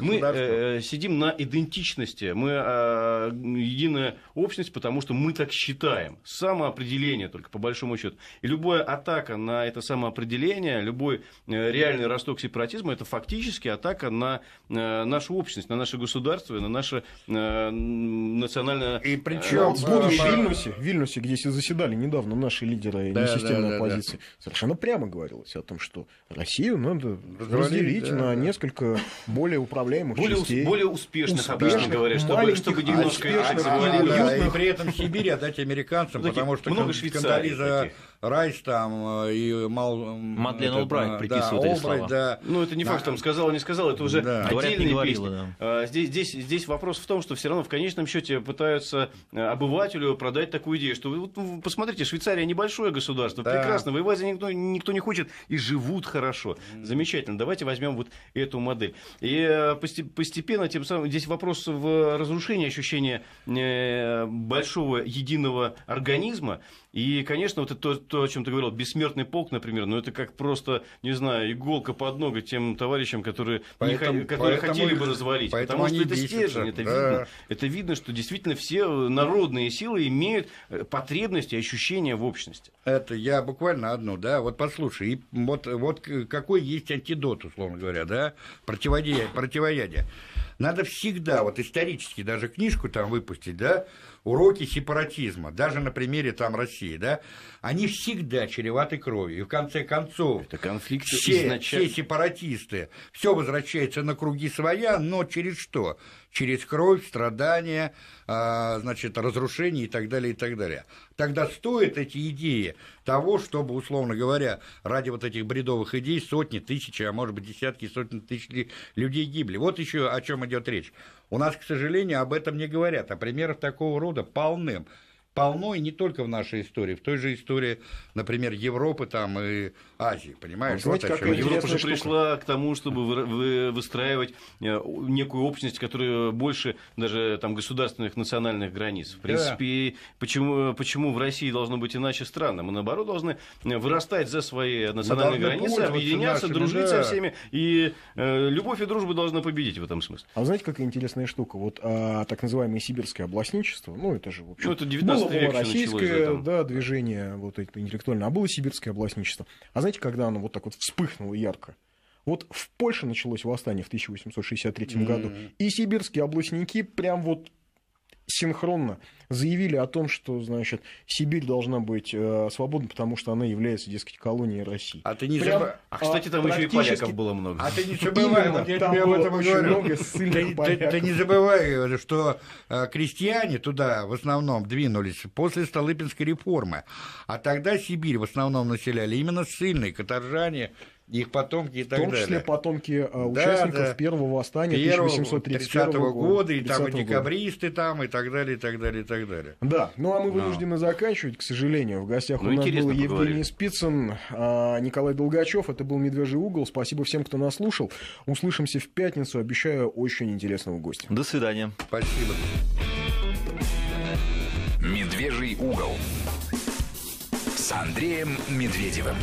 Мы э, сидим на идентичности, мы э, единая общность, потому что мы так считаем. Самоопределение только, по большому счету. И любая атака на это самоопределение, любой э, реальный росток сепаратизма, это фактически атака на э, нашу общность, на наше государство, на наше э, национальное... И э, причем в будущем... Вильнюсе, Вильнюсе, где заседали недавно наши лидеры да, несистемной да, да, оппозиции, да. совершенно прямо говорилось о том, что Россию надо разделить на несколько более управляемых более, частей. Более успешных, успешных обычно говорят, чтобы, чтобы немножко а, а, а, уютно при этом Сибирь отдать американцам, потому что Много Кондолиза Райч там э, и Мал... Мадлен Олбрайт э, приписывают да, эти слова. Да. Ну, это не да. факт, там сказал, не сказал, это уже да. отдельные говорила, песни. Да. Э, здесь, здесь, здесь вопрос в том, что все равно в конечном счете пытаются обывателю продать такую идею, что вот, ну, посмотрите, Швейцария небольшое государство, да. прекрасно, воевать за никто, никто не хочет и живут хорошо. Замечательно, давайте возьмем вот эту модель. И постепенно, тем самым, здесь вопрос в разрушении ощущения большого единого организма, и, конечно, вот это то, о чем ты говорил, бессмертный полк, например, ну это как просто, не знаю, иголка под ногу тем товарищам, которые, поэтому, не, которые поэтому хотели их, бы развалить. Потому что это бесятся, стержень, это да. видно. Это видно, что действительно все э, народные силы имеют э, потребности, ощущения в общности. Это я буквально одну, да, вот послушай, и вот, вот какой есть антидот, условно говоря, да, противоядие. противоядие. Надо всегда, вот исторически даже книжку там выпустить, да, уроки сепаратизма, даже на примере там России, да, они всегда чреваты кровью. И в конце концов, Это конфликт все, изначально... все сепаратисты, все возвращается на круги своя, но через что? Через кровь, страдания, а, значит, разрушение и так далее, и так далее. Тогда стоят эти идеи того, чтобы, условно говоря, ради вот этих бредовых идей сотни, тысячи, а может быть десятки, сотни тысяч людей гибли. Вот еще о чем идет речь. У нас, к сожалению, об этом не говорят, а примеров такого рода полным полно, и не только в нашей истории, в той же истории, например, Европы там и Азии, понимаешь? вот как Европа же пришла к тому, чтобы выстраивать э, некую общность, которая больше даже там государственных национальных границ. В принципе, да. почему, почему в России должно быть иначе странно? Мы, наоборот, должны э, вырастать за свои национальные границы, объединяться, нашими, дружить да. со всеми, и э, любовь и дружба должна победить в этом смысле. А знаете, какая интересная штука? Вот а, так называемое сибирское областничество, ну, это же, в общем... Ну, это 19 было российское да, движение вот это интеллектуальное, а было сибирское областничество. А знаете, когда оно вот так вот вспыхнуло ярко? Вот в Польше началось восстание в 1863 mm-hmm. году, и сибирские областники прям вот синхронно заявили о том, что, значит, Сибирь должна быть э, свободна, потому что она является, дескать, колонией России. А ты не Прям, забывай. А, кстати, там практически... еще и поляков было много. А ты не забывай, Именно, я тебе об этом говорю. Много ты, не забывай, э, что э, крестьяне туда в основном двинулись после Столыпинской реформы. А тогда Сибирь в основном населяли именно сильные, каторжане, их потомки и так далее. В том числе далее. потомки э, участников да, первого восстания 1831 -го года, и там и декабристы там, и так далее, и так далее, и так далее. Да, ну а мы а. вынуждены Но. заканчивать, к сожалению. В гостях ну, у нас был поговорим. Евгений Спицын, а, Николай Долгачев, это был «Медвежий угол». Спасибо всем, кто нас слушал. Услышимся в пятницу, обещаю, очень интересного гостя. До свидания. Спасибо. «Медвежий угол» с Андреем Медведевым.